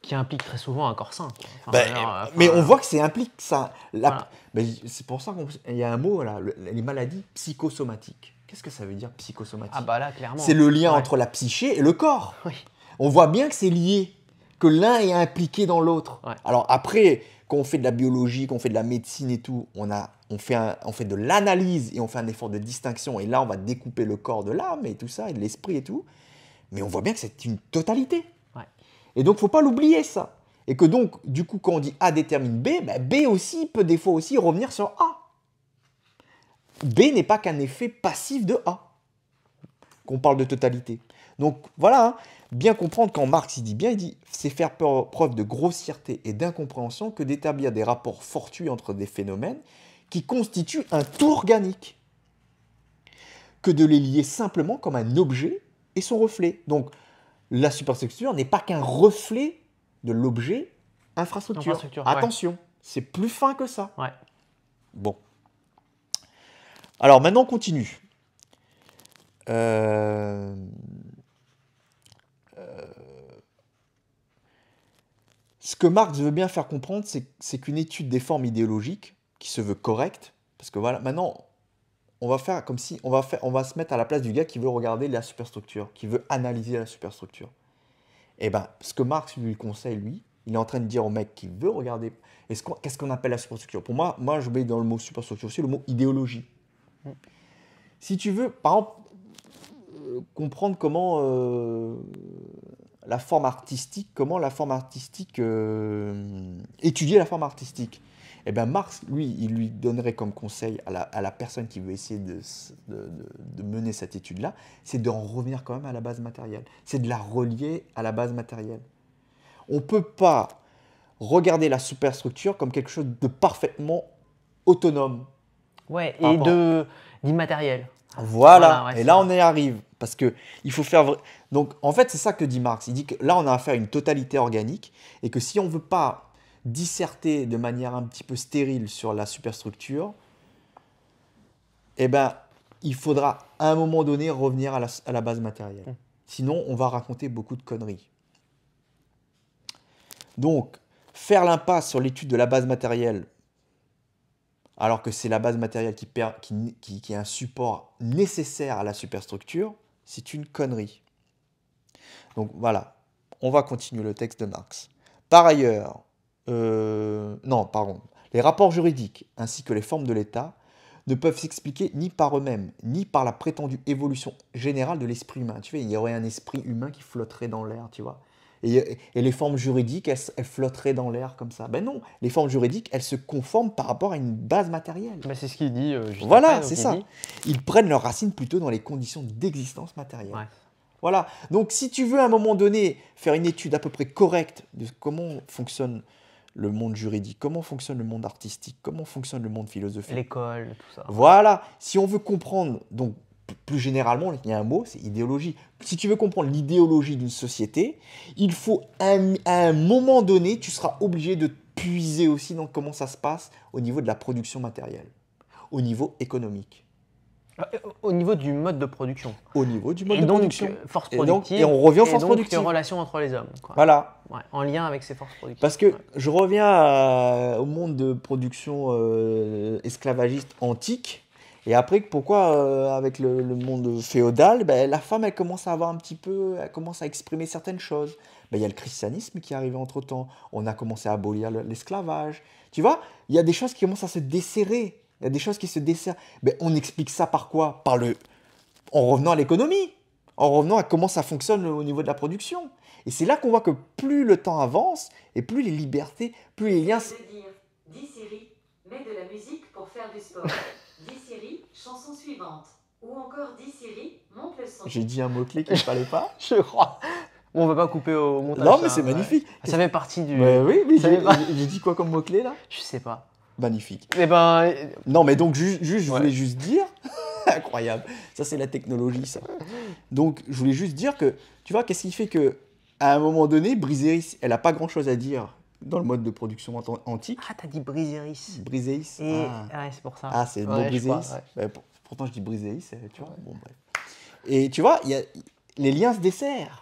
qui implique très souvent un corps sain. Ben, euh, mais on voit que c'est implique ça. c'est pour ça qu'il y a un mot là, les maladies psychosomatiques. Qu'est-ce que ça veut dire psychosomatique ah, bah C'est le lien entre la psyché et le corps. On voit bien que c'est lié, que l'un est impliqué dans l'autre. Alors après, quand on fait de la biologie, on fait de la médecine et tout, on, a, on, fait, on fait de l'analyse et on fait un effort de distinction. Et là, on va découper le corps de l'âme et tout ça, et de l'esprit et tout. Mais on voit bien que c'est une totalité. Et donc, faut pas l'oublier ça. Et que donc, du coup, quand on dit A détermine B, ben, B aussi peut des fois aussi revenir sur A. B n'est pas qu'un effet passif de A, qu'on parle de totalité. Donc voilà, hein. bien comprendre quand Marx il dit bien, il dit c'est faire preuve de grossièreté et d'incompréhension que d'établir des rapports fortuits entre des phénomènes qui constituent un tout organique, que de les lier simplement comme un objet et son reflet. Donc la superstructure n'est pas qu'un reflet de l'objet infrastructure. Attention, c'est plus fin que ça. Ouais. Bon. Alors maintenant, on continue. Euh, euh, ce que Marx veut bien faire comprendre, c'est qu'une étude des formes idéologiques, qui se veut correcte, parce que voilà, maintenant, on va faire comme si on va, faire, on va se mettre à la place du gars qui veut regarder la superstructure, qui veut analyser la superstructure. Et eh ben, ce que Marx lui conseille, lui, il est en train de dire au mec qui veut regarder, qu'est-ce qu'on appelle la superstructure Pour moi, moi, je mets dans le mot superstructure aussi le mot idéologie. Si tu veux, par exemple, comprendre comment euh, la forme artistique, comment la forme artistique, euh, étudier la forme artistique. Et eh bien, Marx, lui, il lui donnerait comme conseil à la, personne qui veut essayer de, mener cette étude-là, c'est d'en revenir quand même à la base matérielle. C'est de la relier à la base matérielle. On ne peut pas regarder la superstructure comme quelque chose de parfaitement autonome. Ouais, et de d'immatériel. Voilà, et là on y arrive. Parce que il faut faire. Donc en fait, c'est ça que dit Marx. Il dit que là on a affaire à une totalité organique et que si on ne veut pas disserter de manière un petit peu stérile sur la superstructure, eh ben, il faudra à un moment donné revenir à la, base matérielle. Sinon, on va raconter beaucoup de conneries. Donc, faire l'impasse sur l'étude de la base matérielle, alors que c'est la base matérielle qui, qui, qui, qui est un support nécessaire à la superstructure, c'est une connerie. Donc voilà, on va continuer le texte de Marx. Par ailleurs, euh, non, pardon, les rapports juridiques ainsi que les formes de l'État ne peuvent s'expliquer ni par eux-mêmes, ni par la prétendue évolution générale de l'esprit humain. Tu vois, il y aurait un esprit humain qui flotterait dans l'air, tu vois. Et, les formes juridiques, elles, flotteraient dans l'air comme ça. Ben non, les formes juridiques, elles se conforment par rapport à une base matérielle. Mais c'est ce qu'il dit. Euh, voilà, c'est ça. Ils prennent leurs racines plutôt dans les conditions d'existence matérielle. Voilà. Donc si tu veux à un moment donné faire une étude à peu près correcte de comment fonctionne le monde juridique, comment fonctionne le monde artistique, comment fonctionne le monde philosophique. L'école, tout ça. Voilà, si on veut comprendre, donc plus généralement, il y a un mot, c'est idéologie. Si tu veux comprendre l'idéologie d'une société, il faut à un moment donné, tu seras obligé de puiser aussi dans comment ça se passe au niveau de la production matérielle, au niveau économique, euh, au niveau du mode de production. Au niveau du mode et de donc, production. Euh, force productive. Et, donc, et on revient aux forces productives. relation entre les hommes. Voilà. en lien avec ces forces productives. Parce que je reviens au monde de production euh, esclavagiste antique. Et après, pourquoi avec le, monde féodal, ben, la femme, elle commence à avoir un petit peu, elle commence à exprimer certaines choses. Ben, il y a le christianisme qui est arrivé entre-temps. On a commencé à abolir l'esclavage. Tu vois, il y a des choses qui commencent à se desserrer il y a des choses qui se desserrent. Mais on explique ça par quoi Par le, en revenant à l'économie, en revenant à comment ça fonctionne au niveau de la production. Et c'est là qu'on voit que plus le temps avance et plus les libertés, plus les liens. Dire, 10 Siri, mets de la musique pour faire du sport. 10 Siri, chanson suivante. Ou encore 10 séries, monte le son. J'ai dit un mot-clé qu'il ne fallait pas, je crois. On ne va pas couper au montage. Non, mais hein. c'est magnifique. Ça fait partie du. oui, mais j'ai dit quoi comme mot-clé là Je sais pas. Magnifique. Eh ben, non, mais donc, je voulais juste dire. Incroyable. Ça, c'est la technologie, ça. Donc, je voulais juste dire que, tu vois, qu'est-ce qui fait que, à un moment donné, Briseris, elle n'a pas grand-chose à dire dans le mode de production antique. Ah, t'as dit Briseris. Briseris. Ah, ah c'est pour ça. Ah, c'est Briseis. pourtant, je dis Briseris, euh, tu vois. Et tu vois, y a... les liens se desserrent.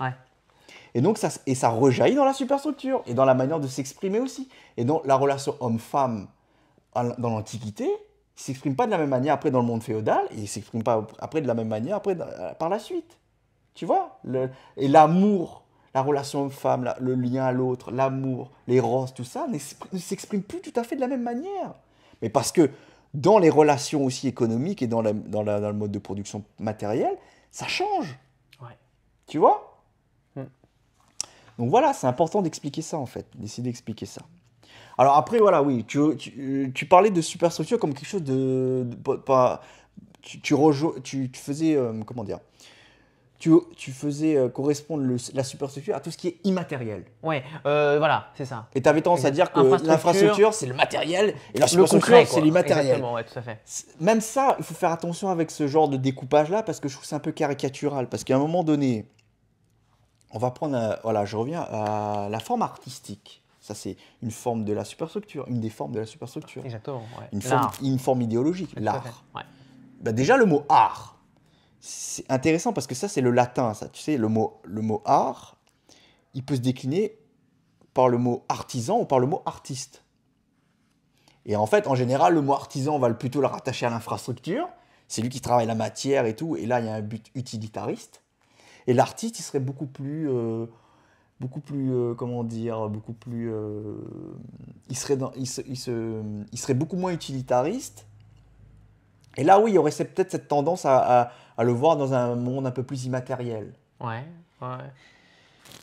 Et donc, ça, et ça rejaillit dans la superstructure et dans la manière de s'exprimer aussi. Et dans la relation homme-femme dans l'Antiquité, il s'exprime pas de la même manière après dans le monde féodal, et il s'exprime pas après de la même manière après euh, par la suite. Tu vois le, Et l'amour, la relation femme le lien à l'autre, l'amour, les roses, tout ça, ne s'exprime plus tout à fait de la même manière. Mais parce que dans les relations aussi économiques et dans, le mode de production matériel, ça change. Ouais. Tu vois hmm. Donc voilà, c'est important d'expliquer ça en fait, d'essayer d'expliquer ça. Alors après, voilà, oui, tu, parlais de superstructure comme quelque chose de. pas, tu, faisais. Euh, comment dire tu, faisais euh, correspondre la superstructure à tout ce qui est immatériel. Ouais, euh, voilà, c'est ça. Et tu avais tendance à dire que l'infrastructure, c'est le matériel et la superstructure, c'est l'immatériel. Exactement, tout fait. Même ça, il faut faire attention avec ce genre de découpage-là parce que je trouve c'est un peu caricatural. Parce qu'à un moment donné, on va prendre. voilà, je reviens à la forme artistique. Ça, c'est une forme de la superstructure, une des formes de la superstructure. Une, forme, idéologique, l'art. Bah, déjà, le mot art, c'est intéressant parce que ça, c'est le latin. Ça. Tu sais, le mot, le mot art, il peut se décliner par le mot artisan ou par le mot artiste. Et en fait, en général, le mot artisan, on va plutôt le rattacher à l'infrastructure. C'est lui qui travaille la matière et tout. Et là, il y a un but utilitariste. Et l'artiste, il serait beaucoup plus euh, beaucoup plus, euh, comment dire, beaucoup plus, euh, il, serait se, il, serait beaucoup moins utilitariste. Et là, oui, il y aurait peut-être cette tendance à, le voir dans un monde un peu plus immatériel. Ouais, ouais.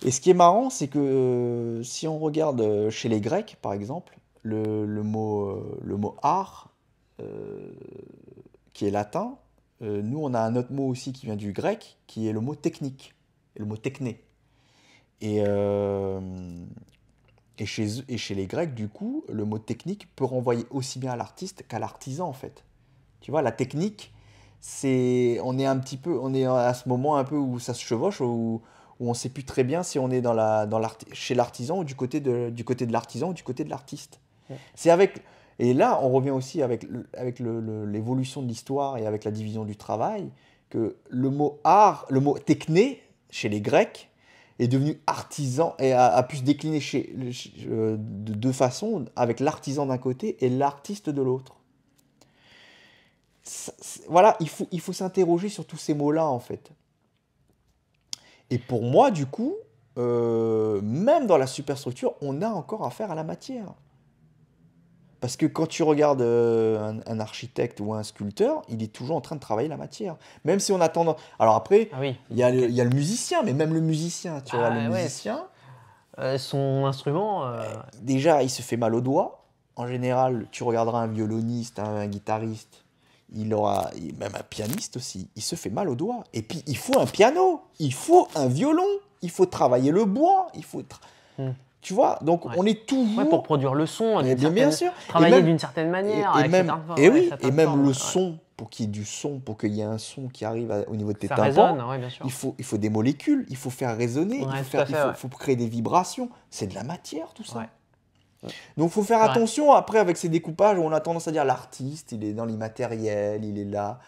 Et ce qui est marrant, c'est que euh, si on regarde chez les Grecs, par exemple, le, mot, le mot art, qui est latin, nous, on a un autre mot aussi qui vient du grec, qui est le mot technique, le mot techné. Et, euh, et, chez, et chez les Grecs, du coup, le mot technique peut renvoyer aussi bien à l'artiste qu'à l'artisan, en fait. Tu vois, la technique, c'est on est un petit peu, on est à ce moment un peu où ça se chevauche, où, on ne sait plus très bien si on est dans la, dans chez l'artisan ou du côté de, du côté de l'artisan ou du côté de l'artiste. C'est avec et là, on revient aussi avec, avec l'évolution de l'histoire et avec la division du travail, que le mot art, le mot techné, chez les Grecs, est devenu artisan et a, pu se décliner euh, de deux façons, avec l'artisan d'un côté et l'artiste de l'autre. Voilà, il faut, il faut s'interroger sur tous ces mots-là, en fait. Et pour moi, du coup, euh, même dans la superstructure, on a encore affaire à la matière. Parce que quand tu regardes euh, un, architecte ou un sculpteur, il est toujours en train de travailler la matière. Même si on attend. Alors après, ah il, y a le, musicien, mais même le musicien, tu vois, ah le musicien. Euh, son instrument. Euh, Déjà, il se fait mal aux doigts. En général, tu regarderas un violoniste, un, guitariste, il aura même un pianiste aussi. Il se fait mal aux doigts. Et puis, il faut un piano, il faut un violon, il faut travailler le bois, il faut. Hmm. Tu vois, donc on est tout pour produire le son, eh bien, bien sûr. travailler d'une certaine manière. Et, et même, et eh oui, et même le son, pour qu'il y ait du son, pour qu'il y ait un son qui arrive au niveau de tes tympans, il, faut, il faut des molécules, il faut faire résonner, il, faut, créer des vibrations. C'est de la matière, tout ça. Donc il faut faire attention après avec ces découpages on a tendance à dire l'artiste, il est dans l'immatériel, il est là.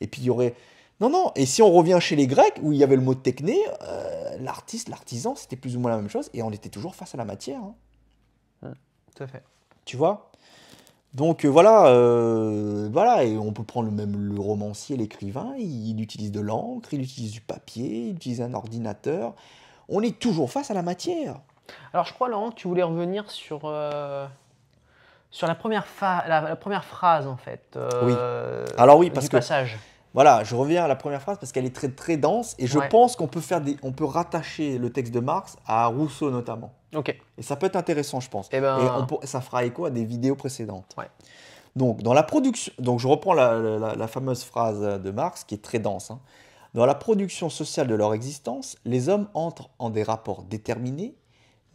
Et puis il y aurait, non, non. Et si on revient chez les Grecs, où il y avait le mot techné, euh, l'artiste, l'artisan, c'était plus ou moins la même chose, et on était toujours face à la matière. Hein. tout à fait. Tu vois donc euh, voilà, euh, voilà, et on peut prendre le même le romancier, l'écrivain, il, utilise de l'encre, il utilise du papier, il utilise un ordinateur. On est toujours face à la matière. Alors je crois, Laurent, tu voulais revenir sur, sur la, première phrase, en fait. oui. Alors oui, parce du que... Passage voilà, je reviens à la première phrase parce qu'elle est très très dense et je pense qu'on peut faire des, on peut rattacher le texte de Marx à Rousseau notamment. Ok. Et ça peut être intéressant, je pense. Eh ben, et, ça fera écho à des vidéos précédentes. Ouais. Donc dans la production, donc je reprends la, fameuse phrase de Marx qui est très dense. Hein. Dans la production sociale de leur existence, les hommes entrent en des rapports déterminés,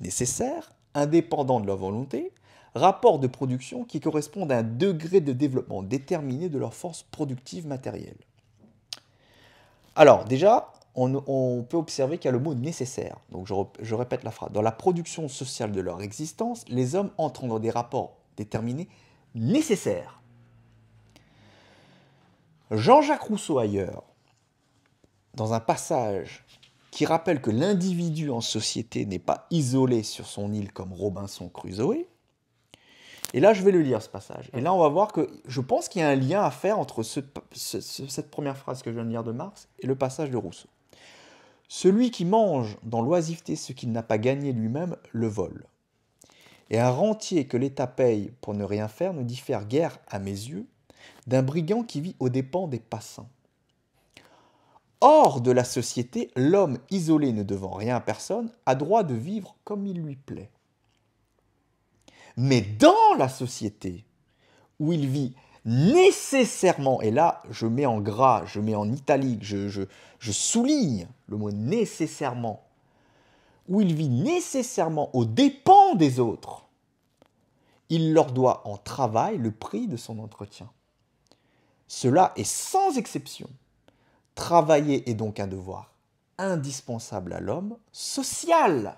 nécessaires, indépendants de leur volonté, rapports de production qui correspondent à un degré de développement déterminé de leur force productive matérielle. Alors déjà, on, peut observer qu'il y a le mot nécessaire. Donc je, je répète la phrase. Dans la production sociale de leur existence, les hommes entrent dans des rapports déterminés nécessaires. Jean-Jacques Rousseau ailleurs, dans un passage qui rappelle que l'individu en société n'est pas isolé sur son île comme Robinson Crusoe, et là, je vais le lire, ce passage. Et là, on va voir que je pense qu'il y a un lien à faire entre cette première phrase que je viens de lire de Marx et le passage de Rousseau. Celui qui mange dans l'oisiveté ce qu'il n'a pas gagné lui-même le vole. Et un rentier que l'État paye pour ne rien faire ne diffère guère, à mes yeux, d'un brigand qui vit aux dépens des passants. Hors de la société, l'homme isolé ne devant rien à personne a droit de vivre comme il lui plaît mais dans la société où il vit nécessairement, et là je mets en gras, je mets en italique, je, souligne le mot nécessairement, où il vit nécessairement aux dépens des autres, il leur doit en travail le prix de son entretien. Cela est sans exception. Travailler est donc un devoir indispensable à l'homme social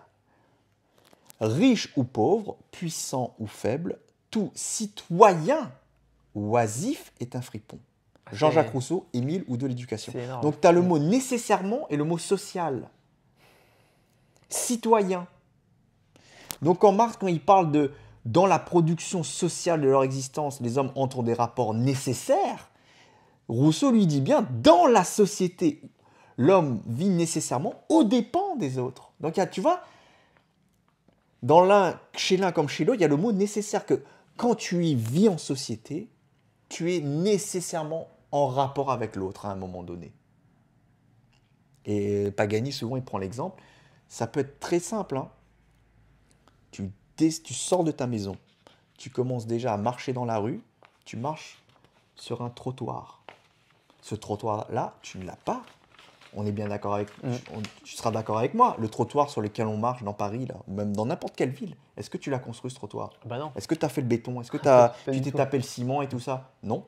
riche ou pauvre, puissant ou faible, tout citoyen oisif est un fripon. Ah, Jean-Jacques Rousseau, Émile ou de l'éducation. Donc tu as le mm. mot nécessairement et le mot social. Citoyen. Donc en Marx, quand il parle de dans la production sociale de leur existence, les hommes entrent des rapports nécessaires, Rousseau lui dit bien dans la société, l'homme vit nécessairement aux dépens des autres. Donc tu vois, dans l'un, chez l'un comme chez l'autre, il y a le mot nécessaire que quand tu y vis en société, tu es nécessairement en rapport avec l'autre à un moment donné. Et Pagani, souvent, il prend l'exemple. Ça peut être très simple. Hein. tu sors de ta maison, tu commences déjà à marcher dans la rue, tu marches sur un trottoir. Ce trottoir-là, tu ne l'as pas on est bien d'accord avec, tu seras d'accord avec moi, le trottoir sur lequel on marche dans Paris, là, même dans n'importe quelle ville, est-ce que tu l'as construit ce trottoir ah Bah non. Est-ce que tu as fait le béton Est-ce que ah, tu t'es tapé le ciment et tout ça Non.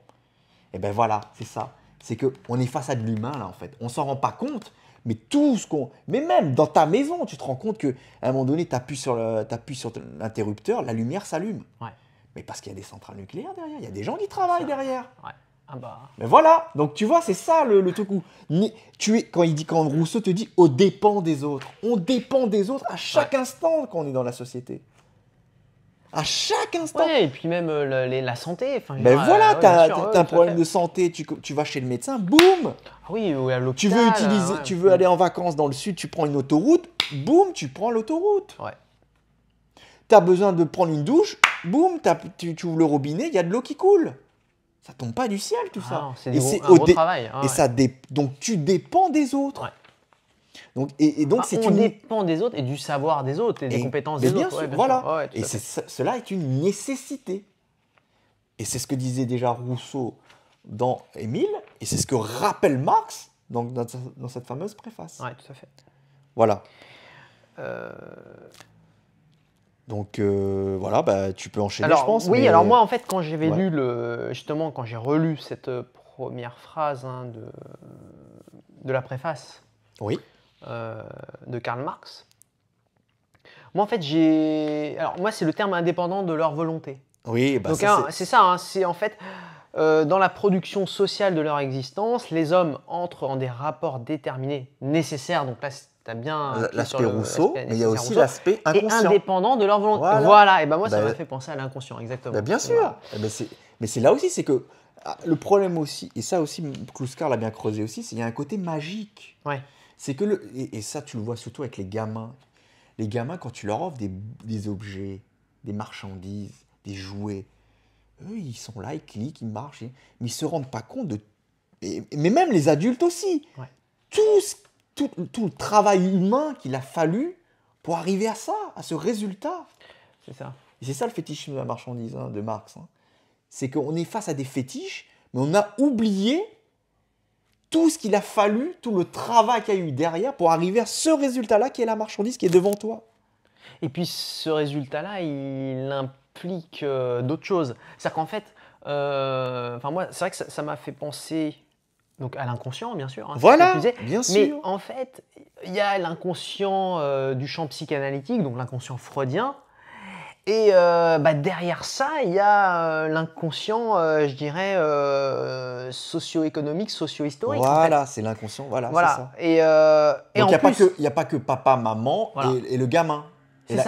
Et eh ben voilà, c'est ça. C'est que on est face à de l'humain là en fait. On s'en rend pas compte, mais tout ce qu'on, mais même dans ta maison, tu te rends compte que à un moment donné, tu appuies sur l'interrupteur, la lumière s'allume. Ouais. Mais parce qu'il y a des centrales nucléaires derrière, il y a des gens qui travaillent derrière. Ouais. Ah bah. Mais voilà, donc tu vois, c'est ça le, le truc tu es, quand il dit quand Rousseau te dit au dépend des autres, on dépend des autres à chaque instant quand on est dans la société. À chaque instant. Ouais, et puis même euh, la santé. Mais ben voilà, euh, t'as un problème de santé, tu, vas chez le médecin, boum. Ah oui, à Tu veux euh, aller en vacances dans le sud, tu prends une autoroute, boum, tu prends l'autoroute. Ouais. T'as besoin de prendre une douche, boum, tu, tu ouvres le robinet, il y a de l'eau qui coule ça tombe pas du ciel tout ah ça. c'est et c'est travail. Hein, et ça donc tu dépends des autres. Donc et, donc bah, on dépend des autres et du savoir des autres et, des compétences des autres. voilà. et cela est une nécessité. Et c'est ce que disait déjà Rousseau dans Émile et c'est ce que rappelle Marx dans, dans, cette fameuse préface. Ouais, tout à fait. Voilà. Euh... Donc euh, voilà, bah, tu peux enchaîner, je pense. Oui, alors euh, moi, en fait, quand j'avais lu le. Justement, quand j'ai relu cette euh, première phrase hein, de, de la préface oui. de Karl Marx, moi, en fait, j'ai. Alors, moi, c'est le terme indépendant de leur volonté. Oui, bah, hein, c'est ça. Hein, c'est en fait. dans la production sociale de leur existence, les hommes entrent en des rapports déterminés, nécessaires, donc là As bien l'aspect Rousseau, mais il y a aussi l'aspect inconscient. Et indépendant de leur volonté. Voilà. Et ben moi, ça bah, m'a fait penser à l'inconscient, exactement. Bah, bien sûr. Eh ben, mais c'est là aussi, c'est que ah, le problème aussi, et ça aussi, Kluskar l'a bien creusé aussi, c'est qu'il y a un côté magique. Ouais. C'est que le, et, ça, tu le vois surtout avec les gamins. Les gamins, quand tu leur offres des, objets, des marchandises, des jouets, eux, ils sont là, ils cliquent, ils marchent, mais ils se rendent pas compte de. mais même les adultes aussi. Ouais. Tout ce tout, le travail humain qu'il a fallu pour arriver à ça, à ce résultat. C'est ça. C'est ça le fétichisme de la marchandise hein, de Marx. Hein. C'est qu'on est face à des fétiches, mais on a oublié tout ce qu'il a fallu, tout le travail qu'il y a eu derrière pour arriver à ce résultat-là qui est la marchandise qui est devant toi. Et puis ce résultat-là, il implique euh, d'autres choses. C'est-à-dire qu'en fait, euh, moi, c'est vrai que ça m'a fait penser donc à l'inconscient, bien sûr. Hein, voilà, bien Mais Mais en fait, il y a l'inconscient euh, du champ psychanalytique, donc l'inconscient freudien. Et euh, bah, derrière ça, il y a euh, l'inconscient, je dirais, socio-économique, socio-historique. Voilà, c'est l'inconscient, voilà. voilà. Ça. Et, et il n'y a pas que papa, maman et, le gamin.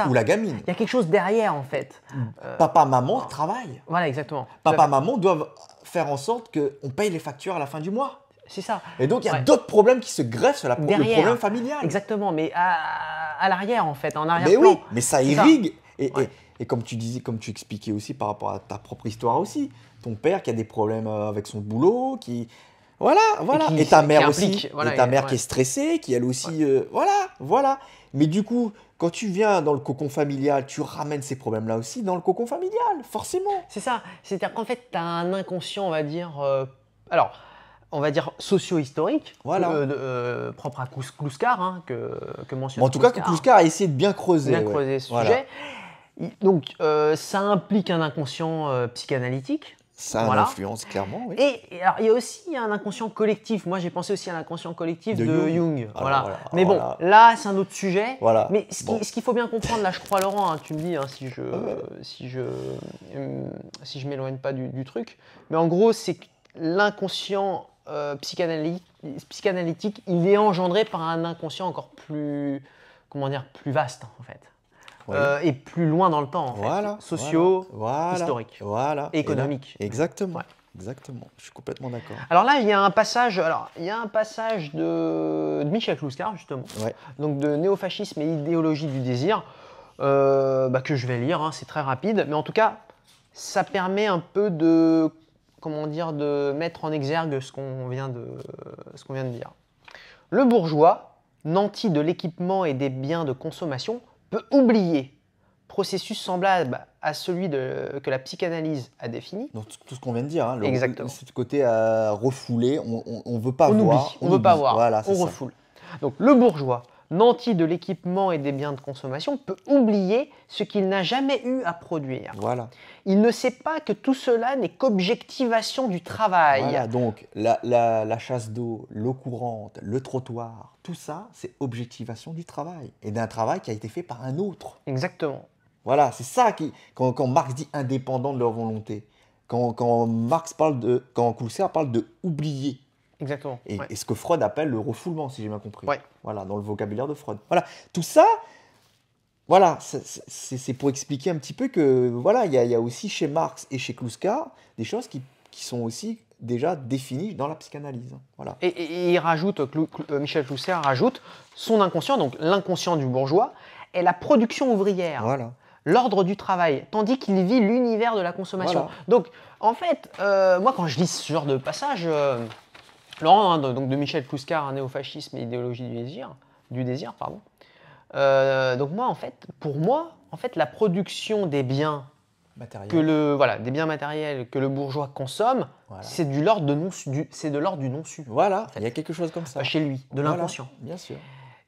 ou la gamine. Il y a quelque chose derrière en fait. Mm. Papa, maman travaillent. Voilà, exactement. Papa, maman doivent faire en sorte qu'on paye les factures à la fin du mois. C'est ça. Et donc, il y a d'autres problèmes qui se greffent sur la le problème familial. Exactement, mais à, l'arrière, en fait, en arrière -plan. Mais oui, mais ça irrigue. Et, et, comme tu disais, comme tu expliquais aussi par rapport à ta propre histoire aussi, ton père qui a des problèmes euh, avec son boulot, qui... Voilà, voilà. Et, ta mère aussi. et ta mère qui est stressée, qui elle aussi... Euh, voilà, voilà. Mais du coup, quand tu viens dans le cocon familial, tu ramènes ces problèmes-là aussi dans le cocon familial, forcément. C'est ça. C'est-à-dire qu'en fait, tu as un inconscient, on va dire. Euh, alors, on va dire socio-historique, euh, euh, propre à Kluskar, hein, que, que mentionne. En tout cas, que a essayé de bien creuser. creuser ce sujet. Donc, ça implique un inconscient psychanalytique. Ça a influence, clairement. Oui. Et, il y a aussi un inconscient collectif. Moi, j'ai pensé aussi à l'inconscient collectif de, Jung. Ah bah voilà. Ah Mais bon, là, c'est un autre sujet. Mais ce qu'il faut bien comprendre, là, je crois, Laurent, hein, tu me dis hein, si je ne si je, hum, si je m'éloigne pas du, truc. Mais en gros, c'est que l'inconscient euh, psychanalytique, psychanalytique, il est engendré par un inconscient encore plus, comment dire, plus vaste, en fait. Euh, et plus loin dans le temps, sociaux, historiques, voilà, économiques. exactement. Exactement, je suis complètement d'accord. Alors là, il y a un passage, alors, il y a un passage de, Michel Clouscar, justement, donc de néofascisme et idéologie du désir, euh, bah, que je vais lire, hein, c'est très rapide, mais en tout cas, ça permet un peu de, comment dire, de mettre en exergue ce qu'on vient, de, ce qu'on vient de dire. Le bourgeois, nanti de l'équipement et des biens de consommation, peut oublier. Processus semblable à celui que la psychanalyse a défini. tout ce qu'on vient de dire, hein, le, côté à refouler, on ne veut pas on voir. on ne veut pas voir, on refoule. Donc le bourgeois nanti de l'équipement et des biens de consommation peut oublier ce qu'il n'a jamais eu à produire. Voilà. Il ne sait pas que tout cela n'est qu'objectivation du travail. Voilà, donc la, chasse d'eau, l'eau courante, le trottoir, tout ça, c'est objectivation du travail. Et d'un travail qui a été fait par un autre. Exactement. Voilà, c'est ça qui. Quand, Marx dit indépendant de leur volonté, quand, quand Marx parle de. Quand parle de oublier, Exactement. Et, ce que Freud appelle le refoulement, si j'ai bien compris. Voilà, dans le vocabulaire de Freud. Voilà, tout ça, voilà, c'est pour expliquer un petit peu que voilà, il y, a aussi chez Marx et chez Kluska des choses qui, sont aussi déjà définies dans la psychanalyse. Hein. Voilà. Et, il rajoute, euh, Michel Kluska rajoute son inconscient, donc l'inconscient du bourgeois, est la production ouvrière. Voilà l'ordre du travail, tandis qu'il vit l'univers de la consommation. Donc, en fait, euh, moi, quand je lis ce genre de passage, euh, Laurent, hein, de, donc de Michel Pouscar, un néofascisme et idéologie du désir. Du désir pardon. Euh, donc moi, en fait, pour moi, en fait, la production des biens que le voilà des biens matériels que le bourgeois consomme, c'est du l'ordre de non c'est de l'ordre du non su. Voilà, il y a quelque chose comme ça. Chez lui, de l'inconscient. bien sûr.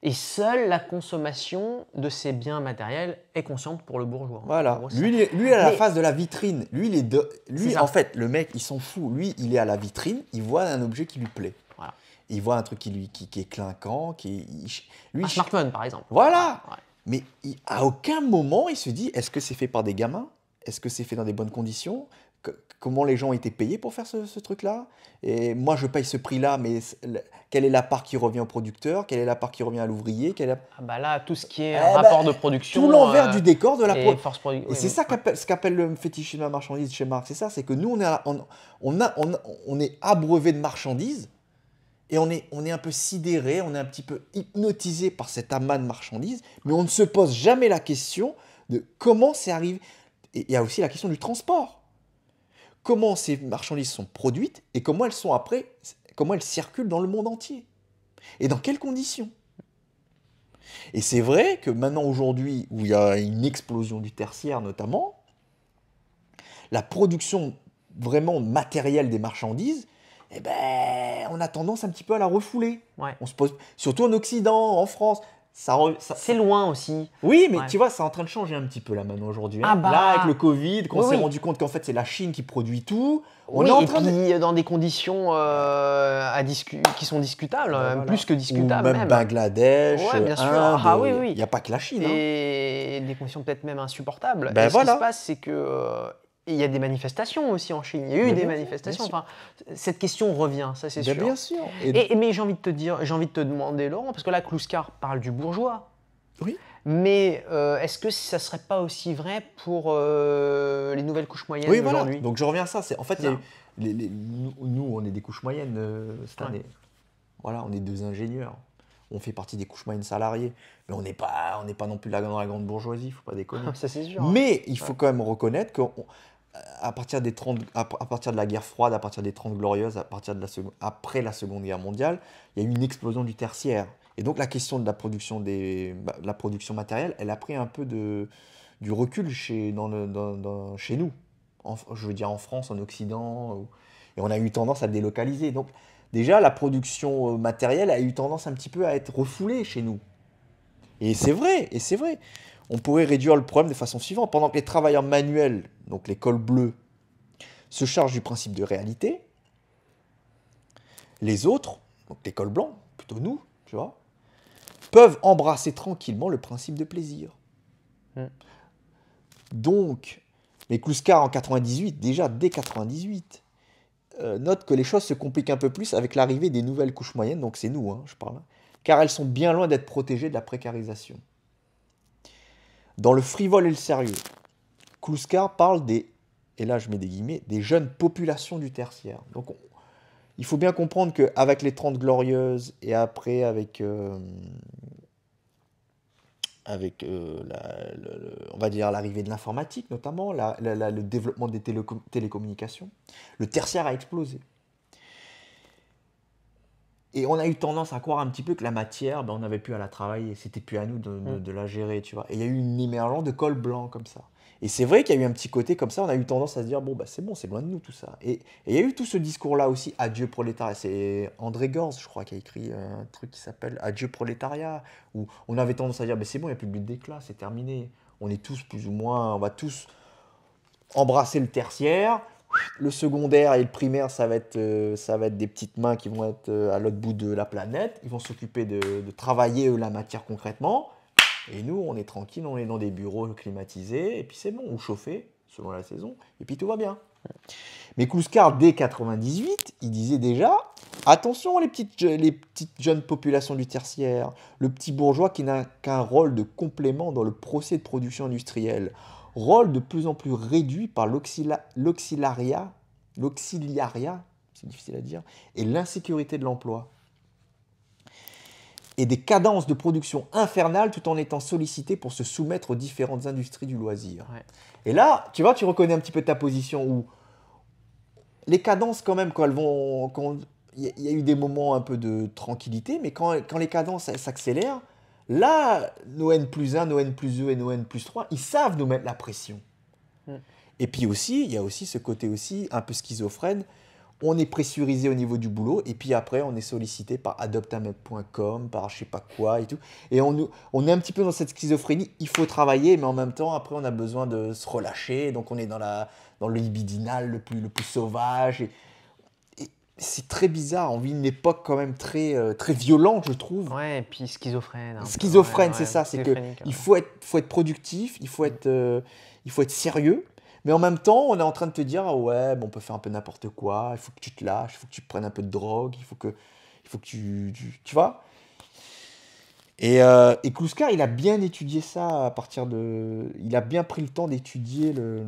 Et seule la consommation de ces biens matériels est consciente pour le bourgeois. Voilà. Lui, il lui, est à la face phase de la vitrine. Lui, il est lui en fait, le mec, il s'en fout. Lui, il est à la vitrine, il voit un objet qui lui plaît. Il voit un truc qui, lui, qui, est clinquant, qui Lui, un smartphone, par exemple. Voilà. Mais à aucun moment, il se dit, est-ce que c'est fait par des gamins Est-ce que c'est fait dans des bonnes conditions comment les gens étaient payés pour faire ce, truc-là. Et moi, je paye ce prix-là, mais quelle est la part qui revient au producteur Quelle est la part qui revient à l'ouvrier la... ah bah Là, tout ce qui est eh ben, rapport de production. Tout l'envers euh, du décor de la production. et c'est ça qu'appelle, ce qu'appelle le fétichisme de la marchandise chez Marx. C'est ça, c'est que nous, on est, on, a, on, est abreuvé de marchandises. Et on est, on est un peu sidéré, on est un petit peu hypnotisé par cet amas de marchandises, mais on ne se pose jamais la question de comment c'est arrivé. Et il y a aussi la question du transport comment ces marchandises sont produites et comment elles sont après, comment elles circulent dans le monde entier. Et dans quelles conditions Et c'est vrai que maintenant, aujourd'hui, où il y a une explosion du tertiaire notamment, la production vraiment matérielle des marchandises, eh ben, on a tendance un petit peu à la refouler. On se pose, surtout en Occident, en France. Ça, c'est loin aussi. Oui, mais tu vois, c'est en train de changer un petit peu là maintenant aujourd'hui. Hein. Ah bah. Là, avec le Covid, qu'on s'est rendu compte qu'en fait c'est la Chine qui produit tout. On oui, est en train et puis, euh, dans des conditions euh, à qui sont discutables, bah euh, plus que discutables. même, Bangladesh, bien sûr. Ah oui, Il n'y a pas que la Chine. Hein. Et des conditions peut-être même insupportables. Ben et voilà. Ce qui se passe, c'est que il y a des manifestations aussi en Chine. Il y a eu des manifestations. Enfin, cette question revient, ça c'est sûr. Bien sûr. Et... mais j'ai envie de te dire, j'ai envie de te demander, Laurent, parce que là, Kluskar parle du bourgeois. Oui. Mais euh, est-ce que ça serait pas aussi vrai pour euh, les nouvelles couches moyennes oui, voilà. Donc je reviens à ça. C'est en fait, nous, on est des couches moyennes euh, cette année. Voilà, on est deux ingénieurs. On fait partie des couches moyennes salariées, mais on n'est pas, on n'est pas non plus dans la grande bourgeoisie. il Faut pas déconner. ça c'est sûr. Hein. Mais il faut quand même reconnaître que à partir, des 30, à, partir de la guerre froide, à partir des 30 glorieuses, à partir de la après la Seconde Guerre mondiale, il y a eu une explosion du tertiaire. Et donc la question de la production, des, bah, la production matérielle, elle a pris un peu de, du recul chez, dans le, dans, chez nous, je veux dire en France, en Occident, et on a eu tendance à délocaliser. Donc déjà, la production euh, matérielle a eu tendance un petit peu à être refoulée chez nous. Et c'est vrai, et c'est vrai on pourrait réduire le problème de façon suivante. Pendant que les travailleurs manuels, donc les cols bleus, se chargent du principe de réalité, les autres, donc les cols blancs, plutôt nous, tu vois, peuvent embrasser tranquillement le principe de plaisir. Hmm. Donc, les Kluska en 98, déjà dès 98, euh, note que les choses se compliquent un peu plus avec l'arrivée des nouvelles couches moyennes, donc c'est nous, hein, je parle, car elles sont bien loin d'être protégées de la précarisation. Dans le frivole et le sérieux, Kluskar parle des, et là je mets des guillemets, des jeunes populations du tertiaire. Donc il faut bien comprendre qu'avec les 30 Glorieuses et après avec, euh, avec euh, on va dire l'arrivée de l'informatique notamment, le développement des télécommunications, le tertiaire a explosé. Et on a eu tendance à croire un petit peu que la matière, ben, on n'avait plus à la travailler, c'était plus à nous mm. de, la gérer, tu vois. Et il y a eu une émergence de col blanc comme ça. Et c'est vrai qu'il y a eu un petit côté comme ça, on a eu tendance à se dire, bon, bah, c'est bon, c'est loin de nous tout ça. Et, il y a eu tout ce discours-là aussi, adieu prolétariat. C'est André Gorz, je crois, qui a écrit euh, un truc qui s'appelle Adieu prolétariat, où on avait tendance à dire, ben c'est bon, il n'y a plus de but d'éclat, c'est terminé. On est tous plus ou moins, on va tous embrasser le tertiaire, le secondaire et le primaire, ça va être, euh, ça va être des petites mains qui vont être euh, à l'autre bout de la planète. Ils vont s'occuper de, travailler la matière concrètement. Et nous, on est tranquille, on est dans des bureaux climatisés, et puis c'est bon, ou chauffé selon la saison, et puis tout va bien. Mais Kouskar, dès 98, il disait déjà attention les petites, les petites jeunes populations du tertiaire, le petit bourgeois qui n'a qu'un rôle de complément dans le procès de production industrielle rôle de plus en plus réduit par l'auxiliaria, c'est difficile à dire, et l'insécurité de l'emploi. Et des cadences de production infernales tout en étant sollicité pour se soumettre aux différentes industries du loisir. Et là, tu vois, tu reconnais un petit peu ta position où les cadences, quand même, quand elles vont. il y a eu des moments un peu de tranquillité, mais quand, quand les cadences s'accélèrent, Là, nos N plus 1, nos N plus 2 et nos N plus 3, ils savent nous mettre la pression. Hmm. Et puis aussi, il y a aussi ce côté aussi un peu schizophrène. On est pressurisé au niveau du boulot et puis après, on est sollicité par adoptame.com, par je sais pas quoi et tout. Et on, on est un petit peu dans cette schizophrénie. Il faut travailler, mais en même temps, après, on a besoin de se relâcher. Donc, on est dans, la, dans le libidinal le plus, le plus sauvage c'est très bizarre. On vit une époque quand même très, euh, très violente, je trouve. Ouais, et puis schizophrène. schizophrène, c'est ça. C'est que il faut être, faut être productif, il faut mm. être, euh, il faut être sérieux. Mais en même temps, on est en train de te dire ah ouais, bon, on peut faire un peu n'importe quoi. Il faut que tu te lâches, il faut que tu prennes un peu de drogue, il faut que, il faut que tu, tu, vois. Et, euh, et il a bien étudié ça à partir de, il a bien pris le temps d'étudier le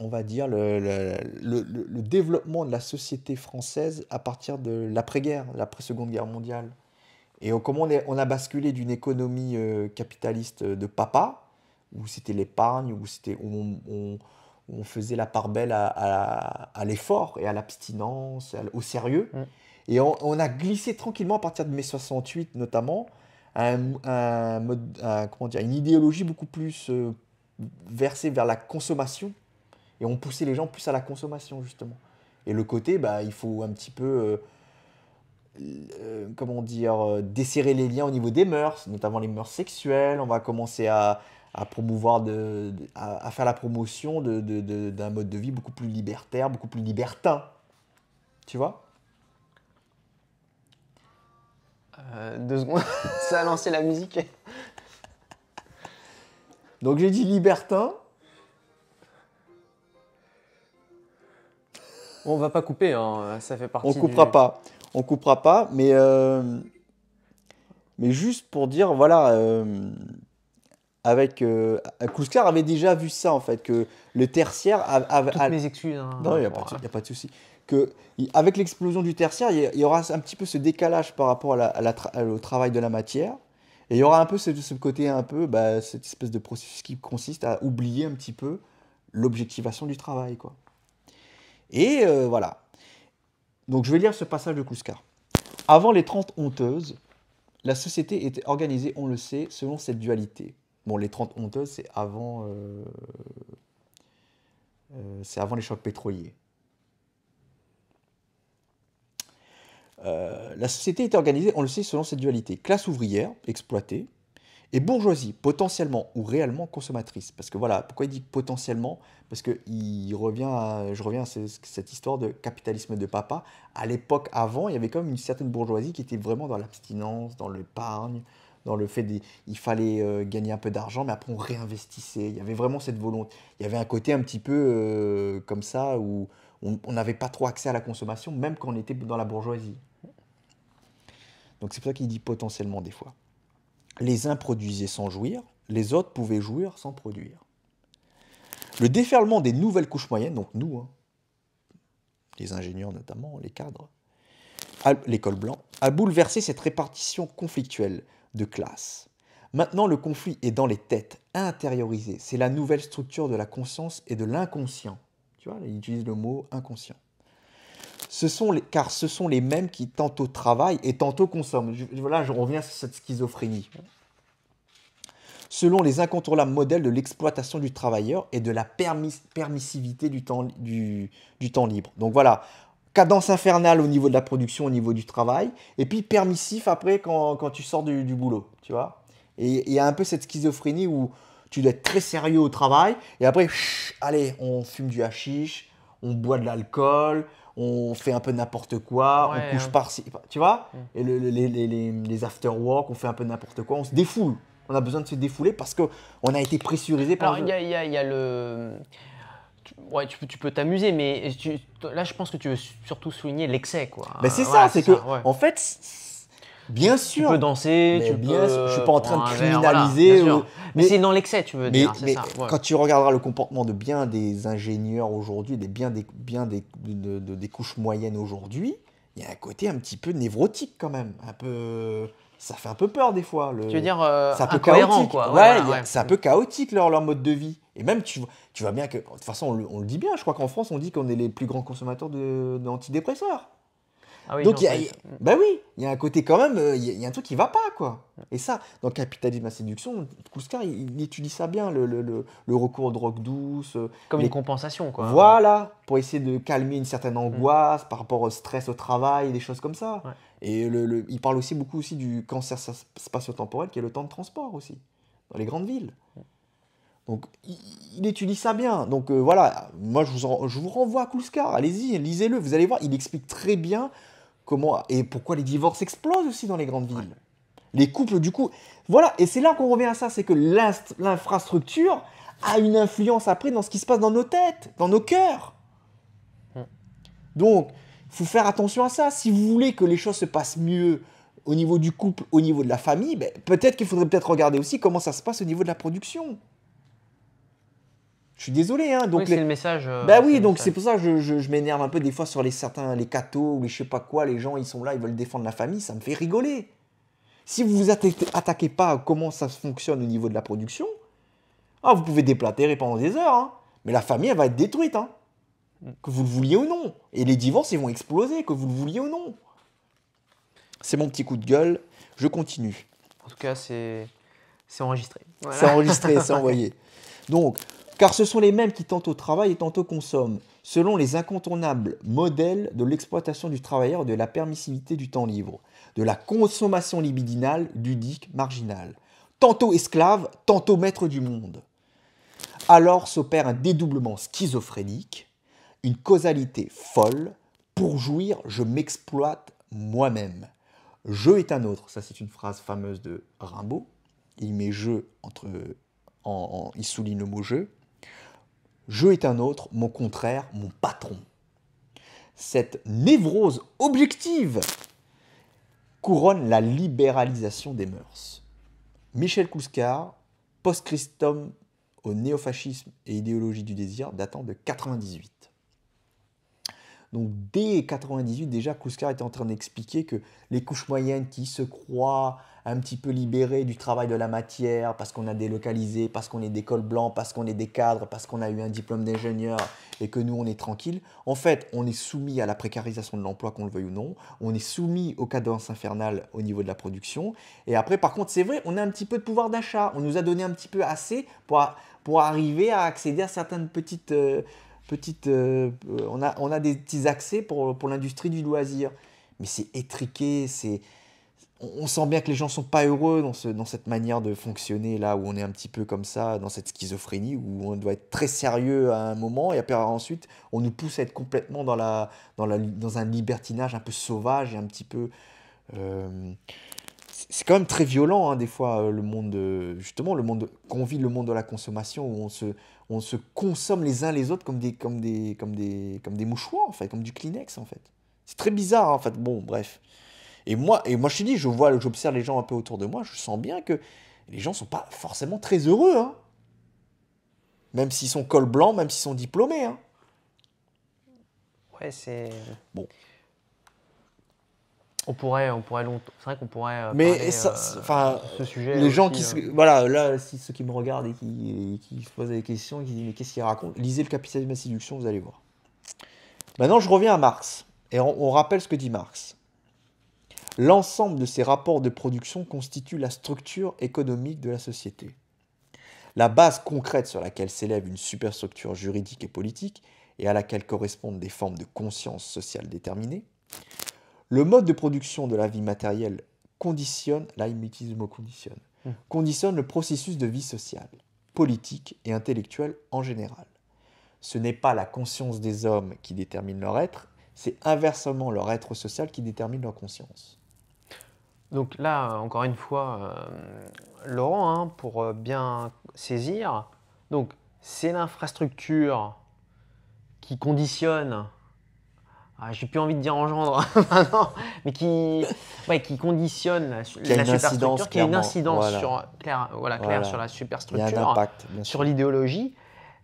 on va dire, le, développement de la société française à partir de l'après-guerre, l'après-seconde guerre mondiale. Et comment on, a basculé d'une économie euh, capitaliste euh, de papa, où c'était l'épargne, où, c'était on, faisait la part belle à, l'effort et à l'abstinence, au sérieux. Mm. Et on, a glissé tranquillement à partir de mai 68 notamment à, un, une idéologie beaucoup plus euh, versée vers la consommation et on poussait les gens plus à la consommation, justement. Et le côté, bah, il faut un petit peu, euh, euh, comment dire, euh, desserrer les liens au niveau des mœurs, notamment les mœurs sexuelles. On va commencer à, promouvoir, de, à, faire la promotion d'un mode de vie beaucoup plus libertaire, beaucoup plus libertin. Tu vois Deux secondes, ça a lancé la musique. Donc j'ai dit libertin, On va pas couper, hein, ça fait partie. On coupera pas, on coupera pas, mais euh, mais juste pour dire, voilà, euh, avec euh, Kouskar avait déjà vu ça en fait, que le tertiaire avait. Toutes mes excuses. Hein. Non, il n'y a, pas de souci. Que avec l'explosion du tertiaire, il y, aura un petit peu ce décalage par rapport au travail de la matière. Et il y aura un peu ce, ce côté, un peu, bah, cette espèce de processus qui consiste à oublier un petit peu l'objectivation du travail. quoi. Et euh, voilà. Donc je vais lire ce passage de Kouska. Avant les 30 Honteuses, la société était organisée, on le sait, selon cette dualité. Bon, les 30 Honteuses, c'est avant, euh, euh, c'est avant les chocs pétroliers. la société était organisée, on le sait, selon cette dualité. Classe ouvrière, exploitée, et bourgeoisie, potentiellement ou réellement consommatrice. Parce que voilà, pourquoi il dit potentiellement Parce que il revient je reviens à cette histoire de capitalisme de papa. À l'époque avant, il y avait quand même une certaine bourgeoisie qui était vraiment dans l'abstinence, dans l'épargne, dans le fait qu'il fallait euh, gagner un peu d'argent, mais après on réinvestissait. Il y avait vraiment cette volonté. Il y avait un côté un petit peu euh, comme ça où on n'avait pas trop accès à la consommation, même quand on était dans la bourgeoisie. Donc c'est pour ça qu'il dit potentiellement des fois les uns produisaient sans jouir, les autres pouvaient jouir sans produire. Le déferlement des nouvelles couches moyennes, donc nous, hein, les ingénieurs notamment, les cadres, l'école blanc, a bouleversé cette répartition conflictuelle de classes. Maintenant, le conflit est dans les têtes, intériorisé. C'est la nouvelle structure de la conscience et de l'inconscient. Tu vois, il utilise le mot inconscient ce sont les, car ce sont les mêmes qui tantôt travaillent et tantôt consomment. Je, voilà, je reviens sur cette schizophrénie. Selon les incontournables modèles de l'exploitation du travailleur et de la permissivité du temps, du, du temps libre. Donc voilà, cadence infernale au niveau de la production, au niveau du travail, et puis permissif après quand, quand tu sors du, du, boulot, tu vois. Et il y a un peu cette schizophrénie où tu dois être très sérieux au travail, et après, allez, on fume du hashish, on boit de l'alcool, on fait un peu n'importe quoi, on couche hein. par tu vois mm. Et le, les, les, after-work, on fait un peu n'importe quoi, on se défoule. On a besoin de se défouler parce qu'on a été pressurisé par. Alors, il y, a le ouais, tu, tu peux t'amuser, mais là, je pense que tu veux surtout souligner l'excès, quoi. Mais ben, euh, c'est ça, c'est que, en fait, Bien sûr. Tu peux danser, Je suis pas en train de criminaliser. Mais, c'est dans l'excès, tu veux dire. quand tu regarderas le comportement de bien des ingénieurs aujourd'hui, des bien des bien des, couches moyennes aujourd'hui, il y a un côté un petit peu névrotique quand même, un peu. Ça fait un peu peur des fois. Tu veux dire ça euh, peut c'est un peu chaotique leur, mode de vie. Et même, tu, vois bien que. De toute façon, on le, on le dit bien, je crois qu'en France, on dit qu'on est les plus grands consommateurs d'antidépresseurs. Ah Donc, il y a, ben oui, il y a un côté quand même, euh, il y, a un truc qui va pas, quoi. Et ça, dans Capitalisme à séduction, Kouskar, il, étudie ça bien, le, le, recours aux drogues douces. Euh, comme les... une compensation, quoi. Voilà, pour essayer de calmer une certaine mm. angoisse par rapport au stress au travail, des choses comme ça. Et il parle aussi beaucoup aussi du cancer spatio-temporel, qui est le temps de transport aussi, dans les grandes villes. Donc, il, étudie ça bien. Donc, euh, voilà, moi, je vous, je vous renvoie à Kouskar. Allez-y, lisez-le. Vous allez voir, il explique très bien et pourquoi les divorces explosent aussi dans les grandes villes. Les couples, du coup, voilà. Et c'est là qu'on revient à ça, c'est que l'infrastructure a une influence après dans ce qui se passe dans nos têtes, dans nos cœurs. donc Donc, faut faire attention à ça. Si vous voulez que les choses se passent mieux au niveau du couple, au niveau de la famille, ben, peut-être qu'il faudrait peut-être regarder aussi comment ça se passe au niveau de la production. Je suis désolé. Hein. Donc, euh, bah c'est le message. bah oui, donc c'est pour ça que je, m'énerve un peu des fois sur les certains, les cathos ou les je sais pas quoi, les gens, ils sont là, ils veulent défendre la famille, ça me fait rigoler. Si vous vous attaquez, pas à comment ça fonctionne au niveau de la production, ah, vous pouvez déplatérer pendant des heures, hein, mais la famille, elle va être détruite, hein. que vous le vouliez ou non. Et les divorces, ils vont exploser, que vous le vouliez ou non. C'est mon petit coup de gueule, je continue. En tout cas, c'est enregistré. C'est enregistré, c'est envoyé. Donc, car ce sont les mêmes qui tantôt travaillent et tantôt consomment, selon les incontournables modèles de l'exploitation du travailleur et de la permissivité du temps libre, de la consommation libidinale du dic marginal, tantôt esclave, tantôt maître du monde. Alors s'opère un dédoublement schizophrénique, une causalité folle, pour jouir, je m'exploite moi-même. Je est un autre, ça c'est une phrase fameuse de Rimbaud, il met jeu entre il souligne le mot jeu je est un autre, mon contraire, mon patron. Cette névrose objective couronne la libéralisation des mœurs. Michel Kouskar, post-christum au néofascisme et idéologie du désir, datant de 98. Donc dès 98, déjà, Kouskar était en train d'expliquer que les couches moyennes qui se croient un petit peu libéré du travail de la matière, parce qu'on a délocalisé, parce qu'on est des cols blancs, parce qu'on est des cadres, parce qu'on a eu un diplôme d'ingénieur et que nous, on est tranquille. En fait, on est soumis à la précarisation de l'emploi, qu'on le veuille ou non. On est soumis aux cadences infernales au niveau de la production. Et après, par contre, c'est vrai, on a un petit peu de pouvoir d'achat. On nous a donné un petit peu assez pour, pour arriver à accéder à certaines petites... Euh, petites euh, on, a, on a des petits accès pour, pour l'industrie du loisir. Mais c'est étriqué, c'est on sent bien que les gens sont pas heureux dans, ce, dans cette manière de fonctionner là où on est un petit peu comme ça dans cette schizophrénie où on doit être très sérieux à un moment et après ensuite on nous pousse à être complètement dans la dans la dans un libertinage un peu sauvage et un petit peu euh, c'est quand même très violent hein, des fois euh, le monde justement le monde qu'on vit le monde de la consommation où on se on se consomme les uns les autres comme des comme des comme des comme des mouchoirs en fait comme du Kleenex en fait c'est très bizarre hein, en fait bon bref et moi, et moi je te dis, je vois, j'observe les gens un peu autour de moi, je sens bien que les gens sont pas forcément très heureux. Hein. Même s'ils sont col blanc, même s'ils sont diplômés. Hein. Ouais, c'est. Bon. On pourrait, on pourrait longtemps. C'est vrai qu'on pourrait. Euh, mais ça, euh, enfin, ce sujet. Les gens qui, euh. voilà, là, ceux qui me regardent et qui, se posent des questions, qui disent mais qu'est-ce qu'ils racontent, Lisez le Capitalisme de la séduction, vous allez voir. Maintenant, je reviens à Marx et on, on rappelle ce que dit Marx. L'ensemble de ces rapports de production constitue la structure économique de la société. La base concrète sur laquelle s'élève une superstructure juridique et politique, et à laquelle correspondent des formes de conscience sociale déterminées, le mode de production de la vie matérielle conditionne, là conditionne, hmm. conditionne le processus de vie sociale, politique et intellectuelle en général. Ce n'est pas la conscience des hommes qui détermine leur être, c'est inversement leur être social qui détermine leur conscience. Donc là, encore une fois, euh, Laurent, hein, pour euh, bien saisir, donc c'est l'infrastructure qui conditionne ah, j'ai plus envie de dire engendre, maintenant, mais qui, ouais, qui conditionne la, qui superstructure, qui a une incidence sur, clair, voilà, sur la superstructure, sur l'idéologie.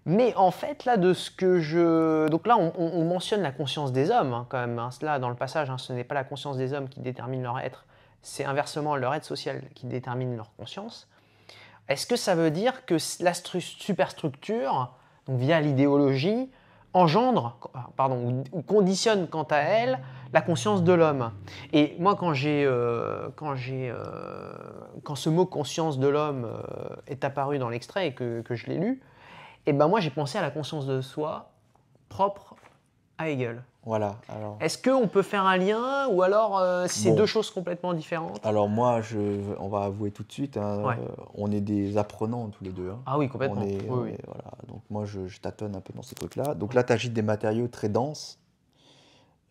Mais en fait, là, de ce que je. Donc là, on, mentionne la conscience des hommes, hein, quand même. Hein. dans le passage, ce n'est pas la conscience des hommes qui détermine leur être, c'est inversement leur aide sociale qui détermine leur conscience. Est-ce que ça veut dire que la superstructure, donc via l'idéologie, engendre, euh, pardon, ou conditionne quant à elle la conscience de l'homme. Et moi, quand j'ai, euh, euh, quand ce mot conscience de l'homme est apparu dans l'extrait et que, je l'ai lu, et eh ben moi j'ai pensé à la conscience de soi propre à Hegel. Alors... Est-ce qu'on peut faire un lien ou alors euh, c'est deux choses complètement différentes Alors moi, je, on va avouer tout de suite, hein, euh, on est des apprenants tous les deux. Hein. Ah oui, complètement. Donc moi, je, tâtonne un peu dans ces trucs-là. Donc là, tu agites des matériaux très denses.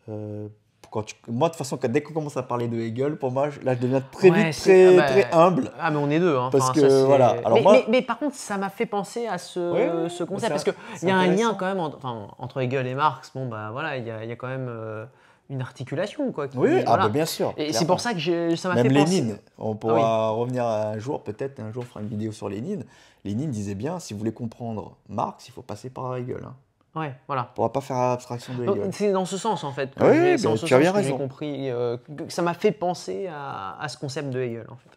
Euh, moi, de toute façon, dès qu'on commence à parler de Hegel, pour moi, là, je deviens très très, ah bah, très, humble. Ah, mais on est deux. Hein. Parce que, voilà. mais, par contre, ça m'a fait penser à ce, concept. parce qu'il y a un lien quand même entre, Hegel et Marx. Bon, bah voilà, il y a, quand même. Euh, une articulation quoi. oui, ah, bah, bien sûr. Et c'est pour ça que ça m'a fait penser. Lénine, on ah pourra revenir un jour peut-être, un jour faire fera une vidéo sur Lénine. Lénine disait bien, si vous voulez comprendre Marx, il faut passer par Hegel. Hein. Ouais, voilà. On pourra pas faire abstraction de Hegel. Oh, c'est dans ce sens en fait. oui, tu as bien raison. compris. Euh, ça m'a fait penser à, à, ce concept de Hegel en fait.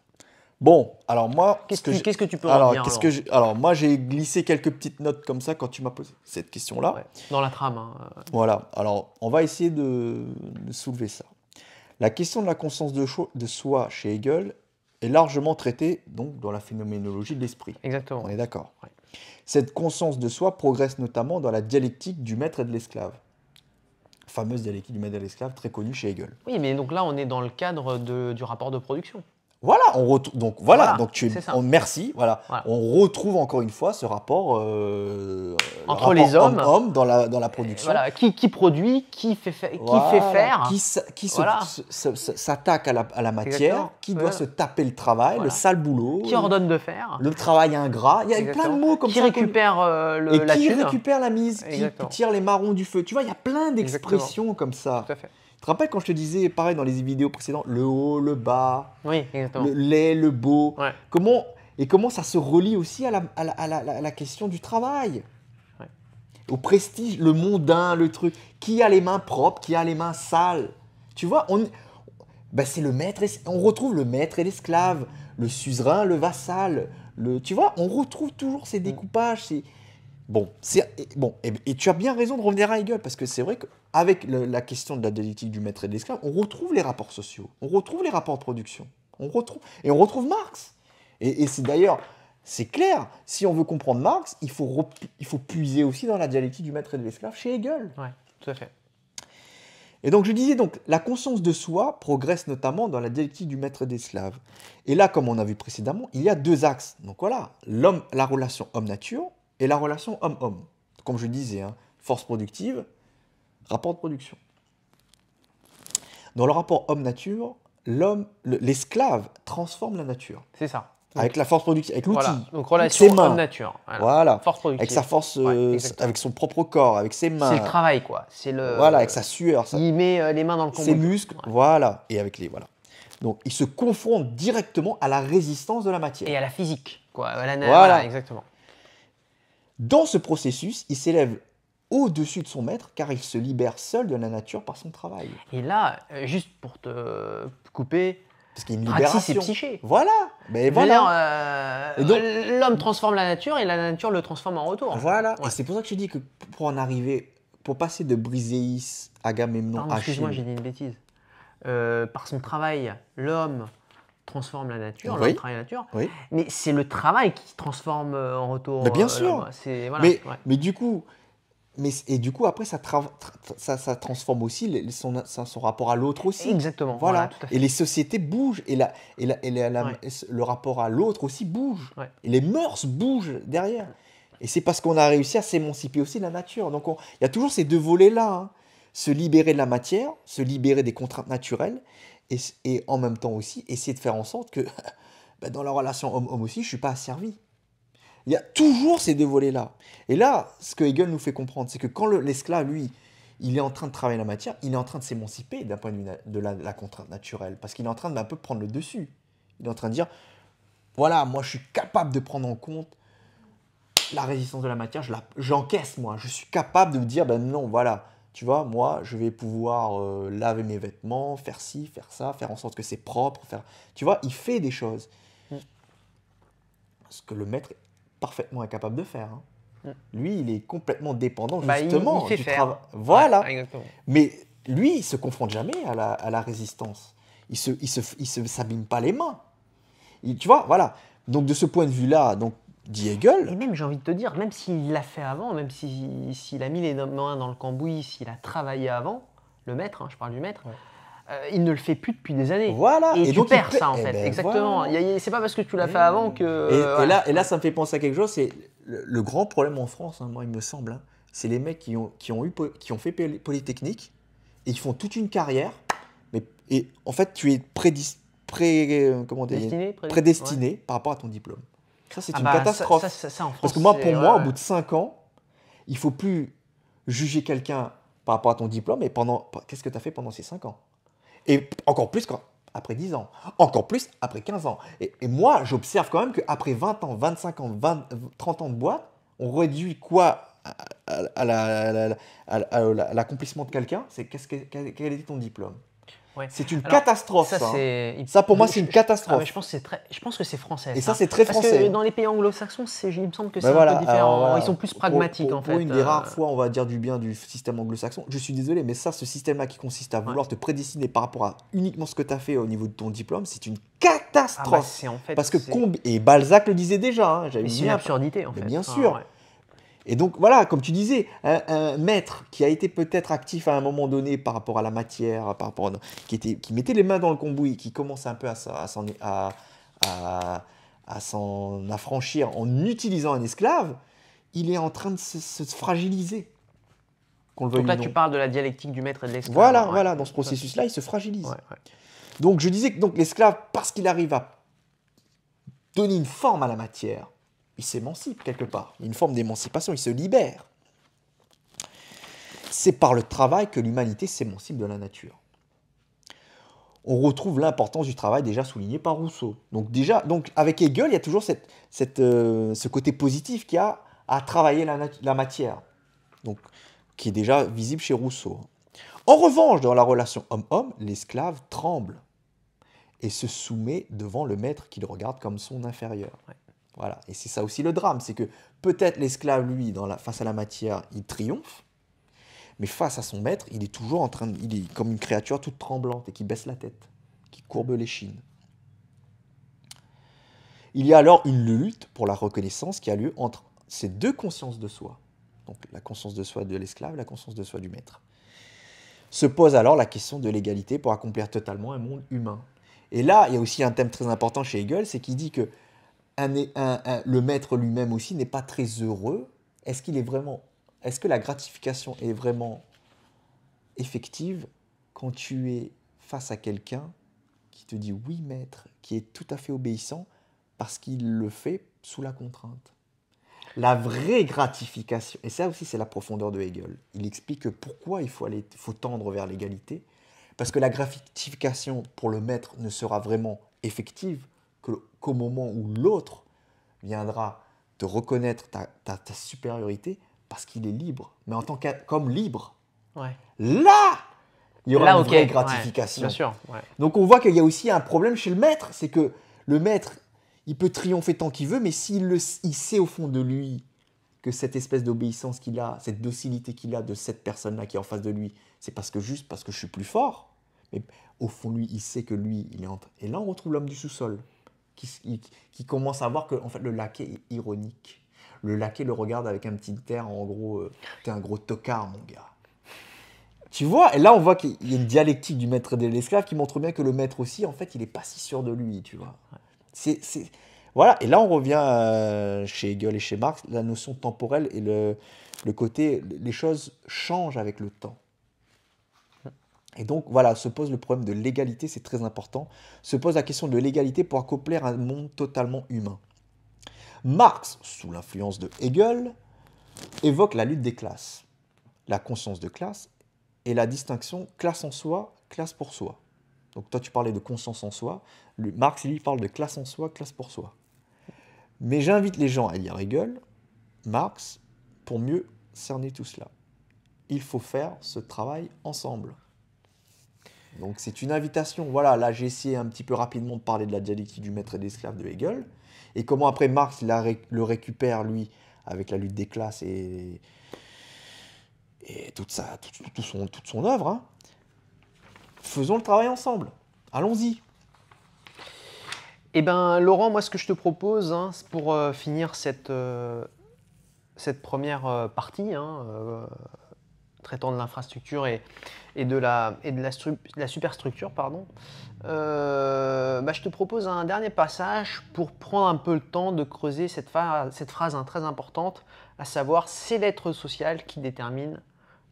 Bon, alors moi, qu'est-ce que, que, tu peux alors, quest que alors moi j'ai glissé quelques petites notes comme ça quand tu m'as posé cette question-là. dans la trame. Hein, euh. Voilà. Alors on va essayer de, de, soulever ça. La question de la conscience de, de soi chez Hegel est largement traitée donc dans la phénoménologie de l'esprit. Exactement. On est d'accord. Ouais. Cette conscience de soi progresse notamment dans la dialectique du maître et de l'esclave. Fameuse dialectique du maître et de l'esclave, très connue chez Hegel. Oui, mais donc là, on est dans le cadre du rapport de production. Voilà, on retrouve donc voilà, donc tu on, merci, voilà. On retrouve encore une fois ce rapport euh, entre les hommes homme dans la dans la production. Voilà, qui, qui, produit, qui fait qui fait faire, qui qui s'attaque à la, à la matière, qui doit se taper le travail, le sale boulot, qui ordonne de faire, le travail ingrat, il y a plein de mots comme qui Récupère, euh, le, Et qui récupère la mise, qui tire les marrons du feu. Tu vois, il y a plein d'expressions comme ça. Tout à fait. Tu te rappelles quand je te disais, pareil dans les vidéos précédentes, le haut, le bas, oui, le laid, le beau, comment, et comment ça se relie aussi à la, question du travail au prestige, le mondain, le truc. Qui a les mains propres, qui a les mains sales Tu vois, on, ben, c'est le maître, on retrouve le maître et l'esclave, le suzerain, le vassal. Le, tu vois, on retrouve toujours ces mm. découpages, ces, Bon, bon eh et, tu as bien raison de revenir à Hegel, parce que c'est vrai qu'avec la question de la dialectique du maître et de l'esclave, on retrouve les rapports sociaux, on retrouve les rapports de production, on retrouve, et on retrouve Marx. Et, c'est d'ailleurs, c'est clair, si on veut comprendre Marx, il faut, il faut puiser aussi dans la dialectique du maître et de l'esclave chez Hegel. Oui, tout à fait. Et donc je disais donc, la conscience de soi progresse notamment dans la dialectique du maître et de l'esclave. Et là, comme on a vu précédemment, il y a deux axes. Donc voilà, l'homme, la relation homme-nature, et la relation homme-homme, comme je disais, hein, force productive, rapport de production. Dans le rapport homme-nature, l'homme, l'esclave transforme la nature. C'est ça. avec la force productive, avec l'outil. Donc relation Homme nature. Voilà. Force productive. Avec sa force, euh, avec son propre corps, avec ses mains. C'est le travail quoi. C'est le. Voilà, avec sa sueur. Ça... Il met euh, les mains dans le combat. Ses muscles, voilà, et avec les voilà. Donc il se confronte directement à la résistance de la matière. Et à la physique quoi. voilà. exactement. Dans ce processus, il s'élève au-dessus de son maître car il se libère seul de la nature par son travail. Et là, euh, juste pour te couper, parce qu'il a libération. Voilà. Mais voilà. Euh, l'homme transforme la nature et la nature le transforme en retour. Voilà. c'est pour ça que je dis que pour en arriver, pour passer de Briséis, Agamemnon, Pardon, Excuse-moi, j'ai dit une bêtise. Euh, par son travail, l'homme transforme la nature, oui. la nature. Mais c'est le travail qui transforme euh, en retour. bien euh, sûr. mais, mais, du coup, mais, et du coup, après, ça, ça, transforme aussi son, son, rapport à l'autre aussi. Exactement. Voilà. Et les sociétés bougent. Et, la, et, la, et le rapport à l'autre aussi bouge. Et les mœurs bougent derrière. Et c'est parce qu'on a réussi à s'émanciper aussi de la nature. Donc, il y a toujours ces deux volets-là. Hein. Se libérer de la matière, se libérer des contraintes naturelles, et, en même temps aussi essayer de faire en sorte que bah, dans la relation homme-homme aussi, je ne suis pas asservi. Il y a toujours ces deux volets-là. Et là, ce que Hegel nous fait comprendre, c'est que quand l'esclave, lui, il est en train de travailler la matière, il est en train de s'émanciper d'un point de vue de la, contrainte naturelle, parce qu'il est en train d'un peu prendre le dessus. Il est en train de dire, voilà, moi je suis capable de prendre en compte la résistance de la matière, j'encaisse moi, je suis capable de me dire, ben non, voilà, tu vois, moi, je vais pouvoir euh, laver mes vêtements, faire ci, faire ça, faire en sorte que c'est propre, faire... Tu vois, il fait des choses. Mm. Ce que le maître est parfaitement incapable de faire. Hein. Mm. Lui, il est complètement dépendant bah, justement du travail. Voilà. Mais lui, il se confronte jamais à la, résistance. Il se, s'abîme pas les mains. tu vois, voilà. Donc de ce point de vue-là, donc et même, j'ai envie de te dire, même s'il l'a fait avant, même s'il a mis les mains dans le cambouis, s'il a travaillé avant, le maître, hein, je parle du maître, euh, il ne le fait plus depuis des années. Voilà. Et, tu perds ça, en eh fait. Ben, Exactement. C'est pas parce que tu l'as fait avant que. Et, là, ça me fait penser à quelque chose, c'est le, grand problème en France, hein, moi, il me semble, hein, c'est les mecs qui ont, qui, ont eu, qui ont fait Polytechnique et qui font toute une carrière, mais et, en fait, tu es prédestiné par rapport à ton diplôme. Ça, c'est ah une bah, catastrophe. Parce que moi, pour moi, au bout de 5 ans, il faut plus juger quelqu'un par rapport à ton diplôme et pendant qu'est-ce que tu as fait pendant ces 5 ans Et encore plus après 10 ans, encore plus après 15 ans. Et, moi, j'observe quand même qu'après 20 ans, 25 ans, 30 ans de boîte, on réduit quoi à, l'accomplissement de quelqu'un C'est quel était ton diplôme c'est une catastrophe. Ça, pour moi, c'est une catastrophe. je, pense que c'est français. Et ça, c'est très français. dans les pays anglo-saxons, il me semble que ben c'est un peu différent. Ils sont plus pragmatiques en fait. une des euh. rares fois, on va dire du bien du système anglo-saxon. Je suis désolé, mais ça, ce système-là qui consiste à vouloir te prédestiner par rapport à uniquement ce que tu as fait au niveau de ton diplôme, c'est une catastrophe. Ah, bah, Parce que et Balzac le disait déjà. Hein, c'est une absurdité en fait. bien sûr. Et donc voilà, comme tu disais, un, maître qui a été peut-être actif à un moment donné par rapport à la matière, par rapport qui, mettait les mains dans le cambouis, qui commence un peu à, s'en affranchir en utilisant un esclave, il est en train de se, fragiliser. Qu'on Donc là, tu parles de la dialectique du maître et de l'esclave. Voilà, voilà, dans ce processus-là, il se fragilise. Donc je disais que l'esclave, parce qu'il arrive à donner une forme à la matière, il s'émancipe quelque part. Il y a une forme d'émancipation, il se libère. C'est par le travail que l'humanité s'émancipe de la nature. On retrouve l'importance du travail déjà soulignée par Rousseau. Donc déjà, donc avec Hegel, il y a toujours cette, cette, euh, ce côté positif qui a à travailler la, matière, donc, qui est déjà visible chez Rousseau. En revanche, dans la relation homme-homme, l'esclave tremble et se soumet devant le maître qu'il regarde comme son inférieur. Voilà. Et c'est ça aussi le drame, c'est que peut-être l'esclave, lui, dans la, face à la matière, il triomphe, mais face à son maître, il est toujours en train, de, il est comme une créature toute tremblante et qui baisse la tête, qui courbe l'échine. Il y a alors une lutte pour la reconnaissance qui a lieu entre ces deux consciences de soi, donc la conscience de soi de l'esclave, la conscience de soi du maître. Se pose alors la question de l'égalité pour accomplir totalement un monde humain. Et là, il y a aussi un thème très important chez Hegel, c'est qu'il dit que le maître lui-même aussi n'est pas très heureux, est-ce qu'il est vraiment, est-ce que la gratification est vraiment effective quand tu es face à quelqu'un qui te dit oui maître, qui est tout à fait obéissant parce qu'il le fait sous la contrainte. La vraie gratification, et ça aussi c'est la profondeur de Hegel, il explique pourquoi il faut tendre vers l'égalité, parce que la gratification pour le maître ne sera vraiment effective qu'au moment où l'autre viendra te reconnaître ta, supériorité parce qu'il est libre, mais en tant qu'homme libre. Là, il y aura une gratification. Donc on voit qu'il y a aussi un problème chez le maître, c'est que le maître, il peut triompher tant qu'il veut, mais s'il il sait au fond de lui que cette espèce d'obéissance qu'il a, cette docilité qu'il a de cette personne-là qui est en face de lui, c'est parce que juste parce que je suis plus fort. Mais au fond, lui, il sait que lui, il est entre. Et là, on retrouve l'homme du sous-sol qui, commence à voir que en fait, le laquais est ironique. Le laquais le regarde avec un petit air, en gros, euh, t'es un gros tocard, mon gars. Tu vois, et là on voit qu'il y a une dialectique du maître et de l'esclave qui montre bien que le maître aussi, en fait, il n'est pas si sûr de lui, tu vois. C'est, Voilà, et là on revient euh, chez Hegel et chez Marx, la notion temporelle et le côté, les choses changent avec le temps. Et donc voilà, se pose le problème de l'égalité, c'est très important, se pose la question de l'égalité pour accoupler un monde totalement humain. Marx, sous l'influence de Hegel, évoque la lutte des classes, la conscience de classe et la distinction classe en soi, classe pour soi. Donc toi tu parlais de conscience en soi, Marx lui parle de classe en soi, classe pour soi. Mais j'invite les gens à lire Hegel, Marx, pour mieux cerner tout cela. Il faut faire ce travail ensemble. Donc c'est une invitation. Voilà, là j'ai essayé un petit peu rapidement de parler de la dialectique du maître et esclaves de Hegel, et comment après Marx le récupère, lui, avec la lutte des classes et, et toute, tout, son, toute son œuvre. Hein. Faisons le travail ensemble. Allons-y. Eh bien, Laurent, moi, ce que je te propose, hein, pour euh, finir cette, euh, cette première euh, partie, hein, traitant de l'infrastructure et, et, de la, et de la, la superstructure. Pardon. Euh, bah, je te propose un dernier passage pour prendre un peu le temps de creuser cette, cette phrase hein, très importante, à savoir c'est l'être social qui détermine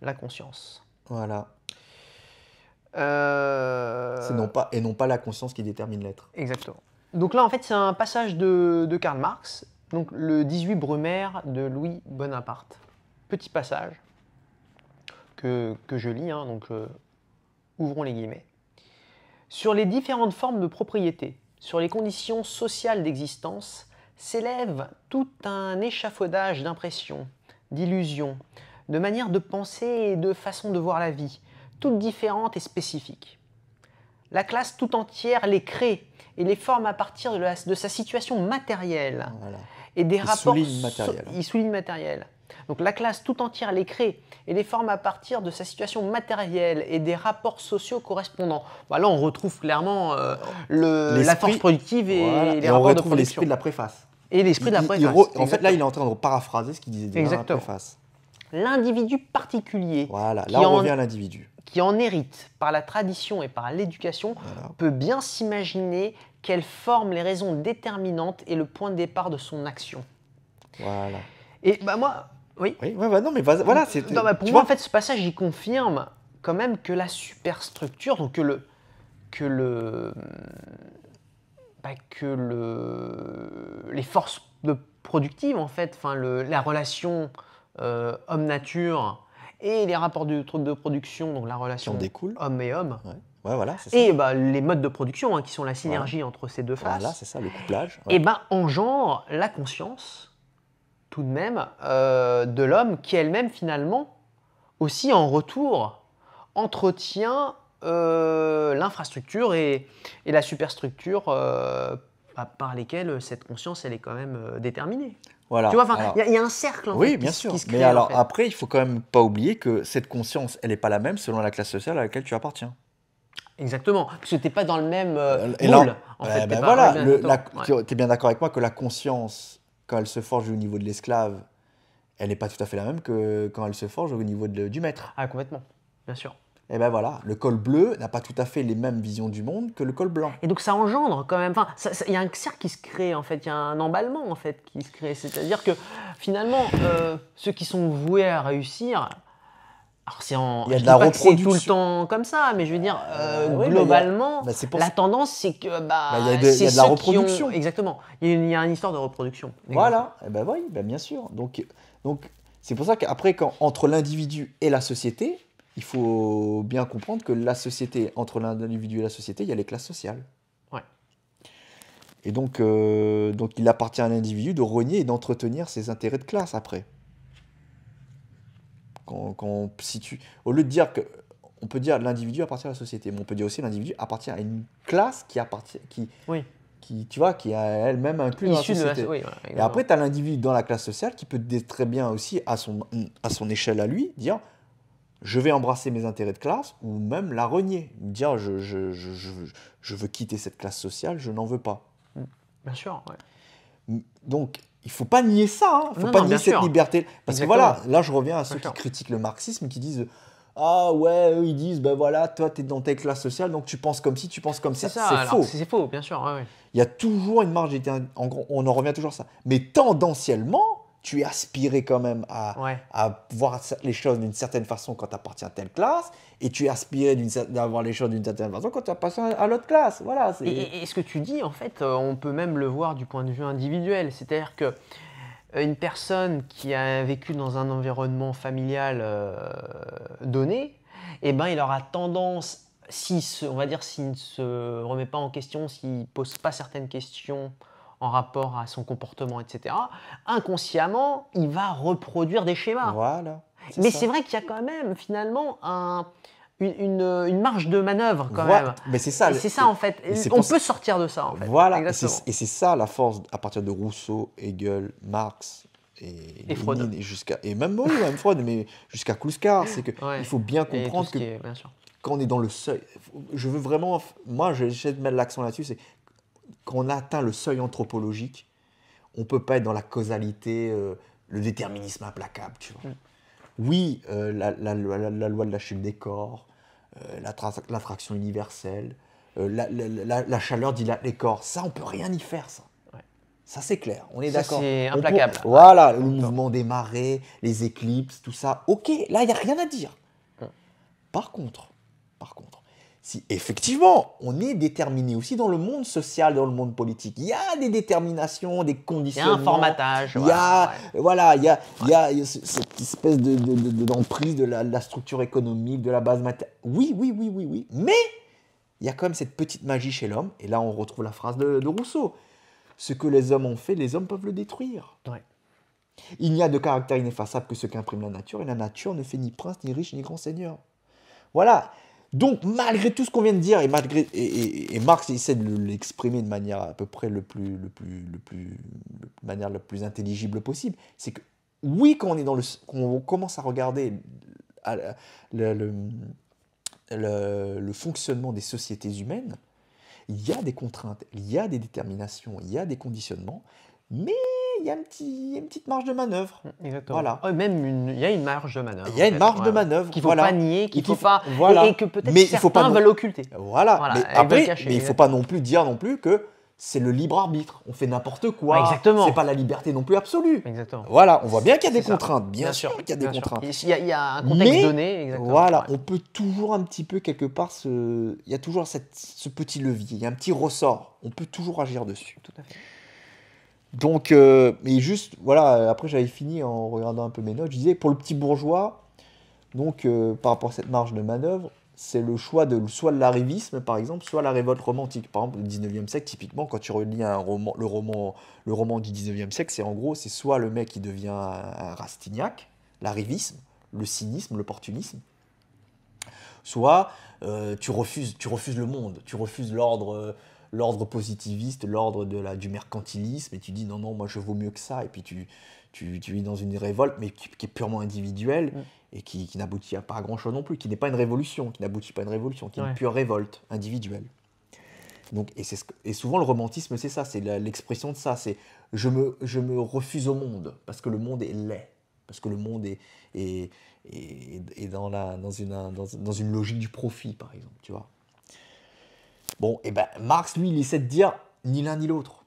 la conscience. Voilà. Euh, non pas, et non pas la conscience qui détermine l'être. Exactement. Donc là, en fait, c'est un passage de, de Karl Marx, donc le 18 Brumaire de Louis Bonaparte. Petit passage que, je lis, hein, donc euh, ouvrons les guillemets. Sur les différentes formes de propriété, sur les conditions sociales d'existence, s'élève tout un échafaudage d'impressions, d'illusions, de manières de penser et de façons de voir la vie, toutes différentes et spécifiques. La classe tout entière les crée et les forme à partir de, sa situation matérielle ah, et des il rapports. Souligne matériel. Donc la classe tout entière les crée et les forme à partir de sa situation matérielle et des rapports sociaux correspondants. Voilà, bah, là, on retrouve clairement euh, la force productive et, les et on retrouve l'esprit de la préface. Et l'esprit de la préface. en fait, là, il est en train de paraphraser ce qu'il disait déjà dans la préface. L'individu particulier. là, on revient à l'individu qui en hérite par la tradition et par l'éducation peut bien s'imaginer quelle forme les raisons déterminantes et le point de départ de son action. Voilà. Et bah moi, oui. non, mais voilà, c'est. Non, pour moi, en fait, ce passage, il confirme quand même que la superstructure, donc que le. que le. Hum, bah, que le. les forces de productives, en fait, enfin, la relation euh, homme-nature et les rapports de, de production, donc la relation découle. homme et homme, Ouais. voilà, ça. et bah, les modes de production, hein, qui sont la synergie entre ces deux faces, Voilà, c'est ça, le couplage. et ben bah, engendre la conscience tout de même euh, de l'homme qui elle-même finalement aussi en retour entretient euh, l'infrastructure et, la superstructure euh, bah, par lesquelles cette conscience elle est quand même déterminée. Voilà. Tu vois, il y, a un cercle. oui, bien sûr. Mais alors après, il faut quand même pas oublier que cette conscience, elle n'est pas la même selon la classe sociale à laquelle tu appartiens. Exactement, parce que tu pas dans le même euh, En fait, ben voilà, tu es bien d'accord avec moi que la conscience quand elle se forge au niveau de l'esclave, elle n'est pas tout à fait la même que quand elle se forge au niveau du maître. Ah, complètement, bien sûr. Et eh ben voilà, le col bleu n'a pas tout à fait les mêmes visions du monde que le col blanc. Et donc ça engendre quand même, enfin, il y a un cercle qui se crée en fait, il y a un emballement en fait qui se crée. C'est-à-dire que finalement, euh, ceux qui sont voués à réussir, alors c'est en, il y a de la reproduction tout le temps comme ça, mais je veux dire euh, bah globalement, bah, la tendance c'est que bah, bah y a de, la reproduction. exactement. Il y, a une, histoire de reproduction. Voilà. Eh ben oui, ben bien sûr. Donc donc c'est pour ça qu'après quand entre l'individu et la société, il faut bien comprendre que la société entre l'individu et la société, il y a les classes sociales. Ouais. Et donc euh, donc il appartient à l'individu de renier et d'entretenir ses intérêts de classe après quand situe. Au lieu de dire que. On peut dire l'individu appartient à la société, mais on peut dire aussi l'individu appartient à une classe qui appartient. Qui, oui. Qui, tu vois, qui a elle-même inclue dans la société. et après, tu as l'individu dans la classe sociale qui peut très bien aussi, à son, à son échelle à lui, dire je vais embrasser mes intérêts de classe ou même la renier, dire je, je, je veux quitter cette classe sociale, je n'en veux pas. Bien sûr. Ouais. Donc il faut pas nier ça, il hein. faut pas nier cette liberté. Parce que voilà, là je reviens à ceux qui critiquent le marxisme, qui disent ah ouais, eux ils disent ben voilà, toi tu es dans telle classe sociale donc tu penses comme si tu penses comme ça. c'est faux. C'est faux, bien sûr. Il y a toujours une marge. En on en revient toujours à ça. Mais tendanciellement, tu es aspiré quand même à, voir les choses d'une certaine façon quand tu appartiens à telle classe, et tu es aspiré d'avoir les choses d'une certaine façon quand tu appartiens à l'autre classe. Voilà, et, ce que tu dis, en fait, euh, on peut même le voir du point de vue individuel. C'est-à-dire que euh, une personne qui a vécu dans un environnement familial euh, donné, et eh ben, il aura tendance, si on va dire s'il ne se remet pas en question, s'il ne pose pas certaines questions en rapport à son comportement, etc., inconsciemment, il va reproduire des schémas. Voilà. Mais c'est vrai qu'il y a quand même finalement un, une, marge de manœuvre quand même. Mais c'est ça. C'est ça en fait. On peut sortir de ça Voilà. Et c'est ça la force à partir de Rousseau, Hegel, Marx. Et, Freud. Et, jusqu'à, et même, oui, même Freud, mais jusqu'à Kluskar, c'est qu'il il faut bien comprendre que quand on est dans le seuil, je veux vraiment, moi j'essaie de mettre l'accent là-dessus, c'est quand on atteint le seuil anthropologique, on ne peut pas être dans la causalité, euh, le déterminisme implacable. Oui, euh, la, loi de la chute des corps, euh, l'infraction fraction universelle, la, chaleur dilate les corps, ça, on peut rien y faire, ça. Ça, c'est clair, on est d'accord. C'est implacable. Voilà, le mouvement des marées, les éclipses, tout ça. Ok, là, il n'y a rien à dire. Par contre, par contre, si effectivement on est déterminé aussi dans le monde social, dans le monde politique, il y a des déterminations, des conditions. Il y a un formatage. Il y a, voilà, il y a, il y a cette espèce d'emprise de, la, structure économique, de la base matérielle. Oui, oui, oui, oui, oui. Mais il y a quand même cette petite magie chez l'homme. Et là, on retrouve la phrase de, Rousseau. Ce que les hommes ont fait, les hommes peuvent le détruire. Il n'y a de caractère ineffaçable que ce qu'imprime la nature, et la nature ne fait ni prince, ni riche, ni grand seigneur. Voilà, donc, malgré tout ce qu'on vient de dire, et, malgré, et, Marx essaie de l'exprimer de manière à peu près le plus, le plus, le plus, manière la plus intelligible possible, c'est que oui, quand on, est dans le, commence à regarder le fonctionnement des sociétés humaines, il y a des contraintes, il y a des déterminations, il y a des conditionnements, mais il y a un petit, une petite marge de manœuvre. Mm, exactement. Voilà. Oh, même une, il y a une marge de manœuvre. Il y a une marge de manœuvre. Qui ne faut voilà. pas nier, qui faut, faut pas. Et, que peut-être certains pas veulent occulter. Voilà. Mais, il ne faut pas non plus dire non plus que c'est le libre arbitre. On fait n'importe quoi. exactement. C'est pas la liberté non plus absolue. Exactement. Voilà, on voit bien qu'il y a des contraintes. Bien, sûr qu'il y a des contraintes. Il y a, un contexte donné. Exactement. Voilà, on peut toujours un petit peu quelque part Il y a toujours ce petit levier, il y a un petit ressort. On peut toujours agir dessus. Tout à fait. Donc, et euh, juste, voilà, après j'avais fini en regardant un peu mes notes, je disais, pour le petit bourgeois, donc euh, par rapport à cette marge de manœuvre, c'est le choix de soit l'arrivisme, par exemple, soit la révolte romantique. Par exemple, le 19e siècle, typiquement, quand tu relis un roman, le, roman, le roman du 19e siècle, c'est en gros, c'est soit le mec qui devient un Rastignac, l'arrivisme, le cynisme, l'opportunisme, soit euh, tu, refuses, tu refuses le monde, tu refuses l'ordre l'ordre positiviste, l'ordre de la, du mercantilisme, et tu dis non, non, moi je vaux mieux que ça, et puis tu, tu, vis dans une révolte, mais qui, est purement individuelle, mm. et qui, qui n'aboutit à pas grand-chose non plus, qui n'est pas une révolution, qui n'aboutit pas à une révolution, qui est une pure révolte individuelle. Donc, et, souvent le romantisme, c'est ça, c'est l'expression de ça, c'est je me, je me refuse au monde, parce que le monde est laid, parce que le monde est, dans, la, dans, une, dans, dans une logique du profit, par exemple, tu vois. Bon, et eh ben Marx, lui, il essaie de dire ni l'un ni l'autre.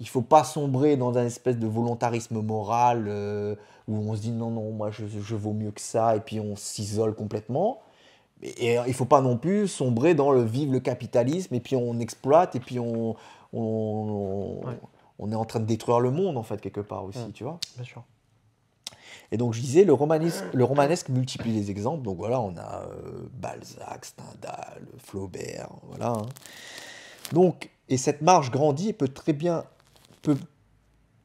Il faut pas sombrer dans un espèce de volontarisme moral euh, où on se dit non, non, moi je, je vaux mieux que ça, et puis on s'isole complètement. Et, euh, il faut pas non plus sombrer dans le vive le capitalisme, et puis on exploite, et puis on, on, est en train de détruire le monde, en fait, quelque part aussi, mm. tu vois. Bien sûr. Et donc je disais, le romanesque, le romanesque multiplie les exemples. Donc voilà, on a euh, Balzac, Stendhal, Flaubert, voilà. Hein. Donc, et cette marge grandit et peut très bien, peut,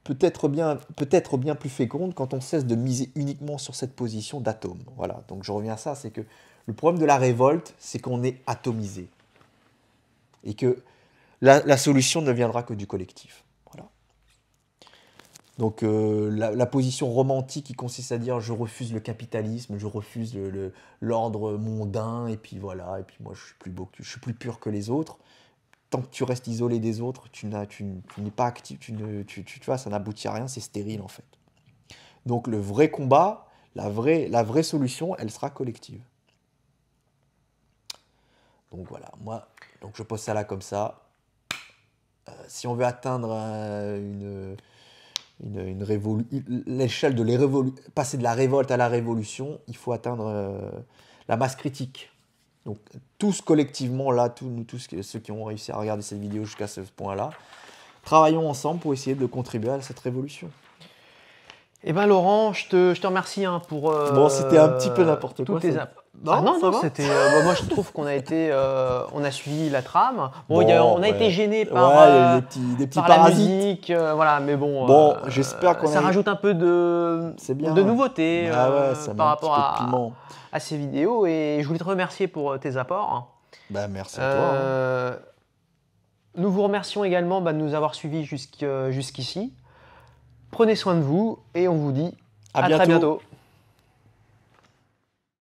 peut-être bien, peut-être bien plus féconde quand on cesse de miser uniquement sur cette position d'atome. Voilà. Donc je reviens à ça, c'est que le problème de la révolte, c'est qu'on est atomisé et que la solution ne viendra que du collectif. Donc euh, la, position romantique qui consiste à dire je refuse le capitalisme, je refuse l'ordre mondain, et puis voilà, et puis moi je suis plus beau, je suis plus pur que les autres. Tant que tu restes isolé des autres, tu n'as, tu, n'es pas actif, tu, ne, tu, tu, tu vois, ça n'aboutit à rien, c'est stérile en fait. Donc le vrai combat, la vraie, la vraie solution, elle sera collective. Donc voilà, moi, donc je pose ça là comme ça. Euh, si on veut atteindre euh, une une, une l'échelle de les passer de la révolte à la révolution, il faut atteindre euh, la masse critique. Donc tous collectivement, là, tous, nous tous ceux qui ont réussi à regarder cette vidéo jusqu'à ce point-là, travaillons ensemble pour essayer de contribuer à cette révolution. et eh bien Laurent, je te, remercie hein, pour... Euh, bon, c'était un petit peu n'importe quoi. Non, ah non, non c'était. Euh, moi, je trouve qu'on a été, euh, on a suivi la trame. on a été gêné par, euh, des petits, la musique, voilà. Mais bon. Bon, j'espère Ça rajoute un peu de, bien, de nouveauté ah par rapport à, ces vidéos. Et je voulais te remercier pour tes apports. Bah, merci à toi. Hein. Nous vous remercions également bah, de nous avoir suivis jusqu'ici. Prenez soin de vous et on vous dit à, très bientôt.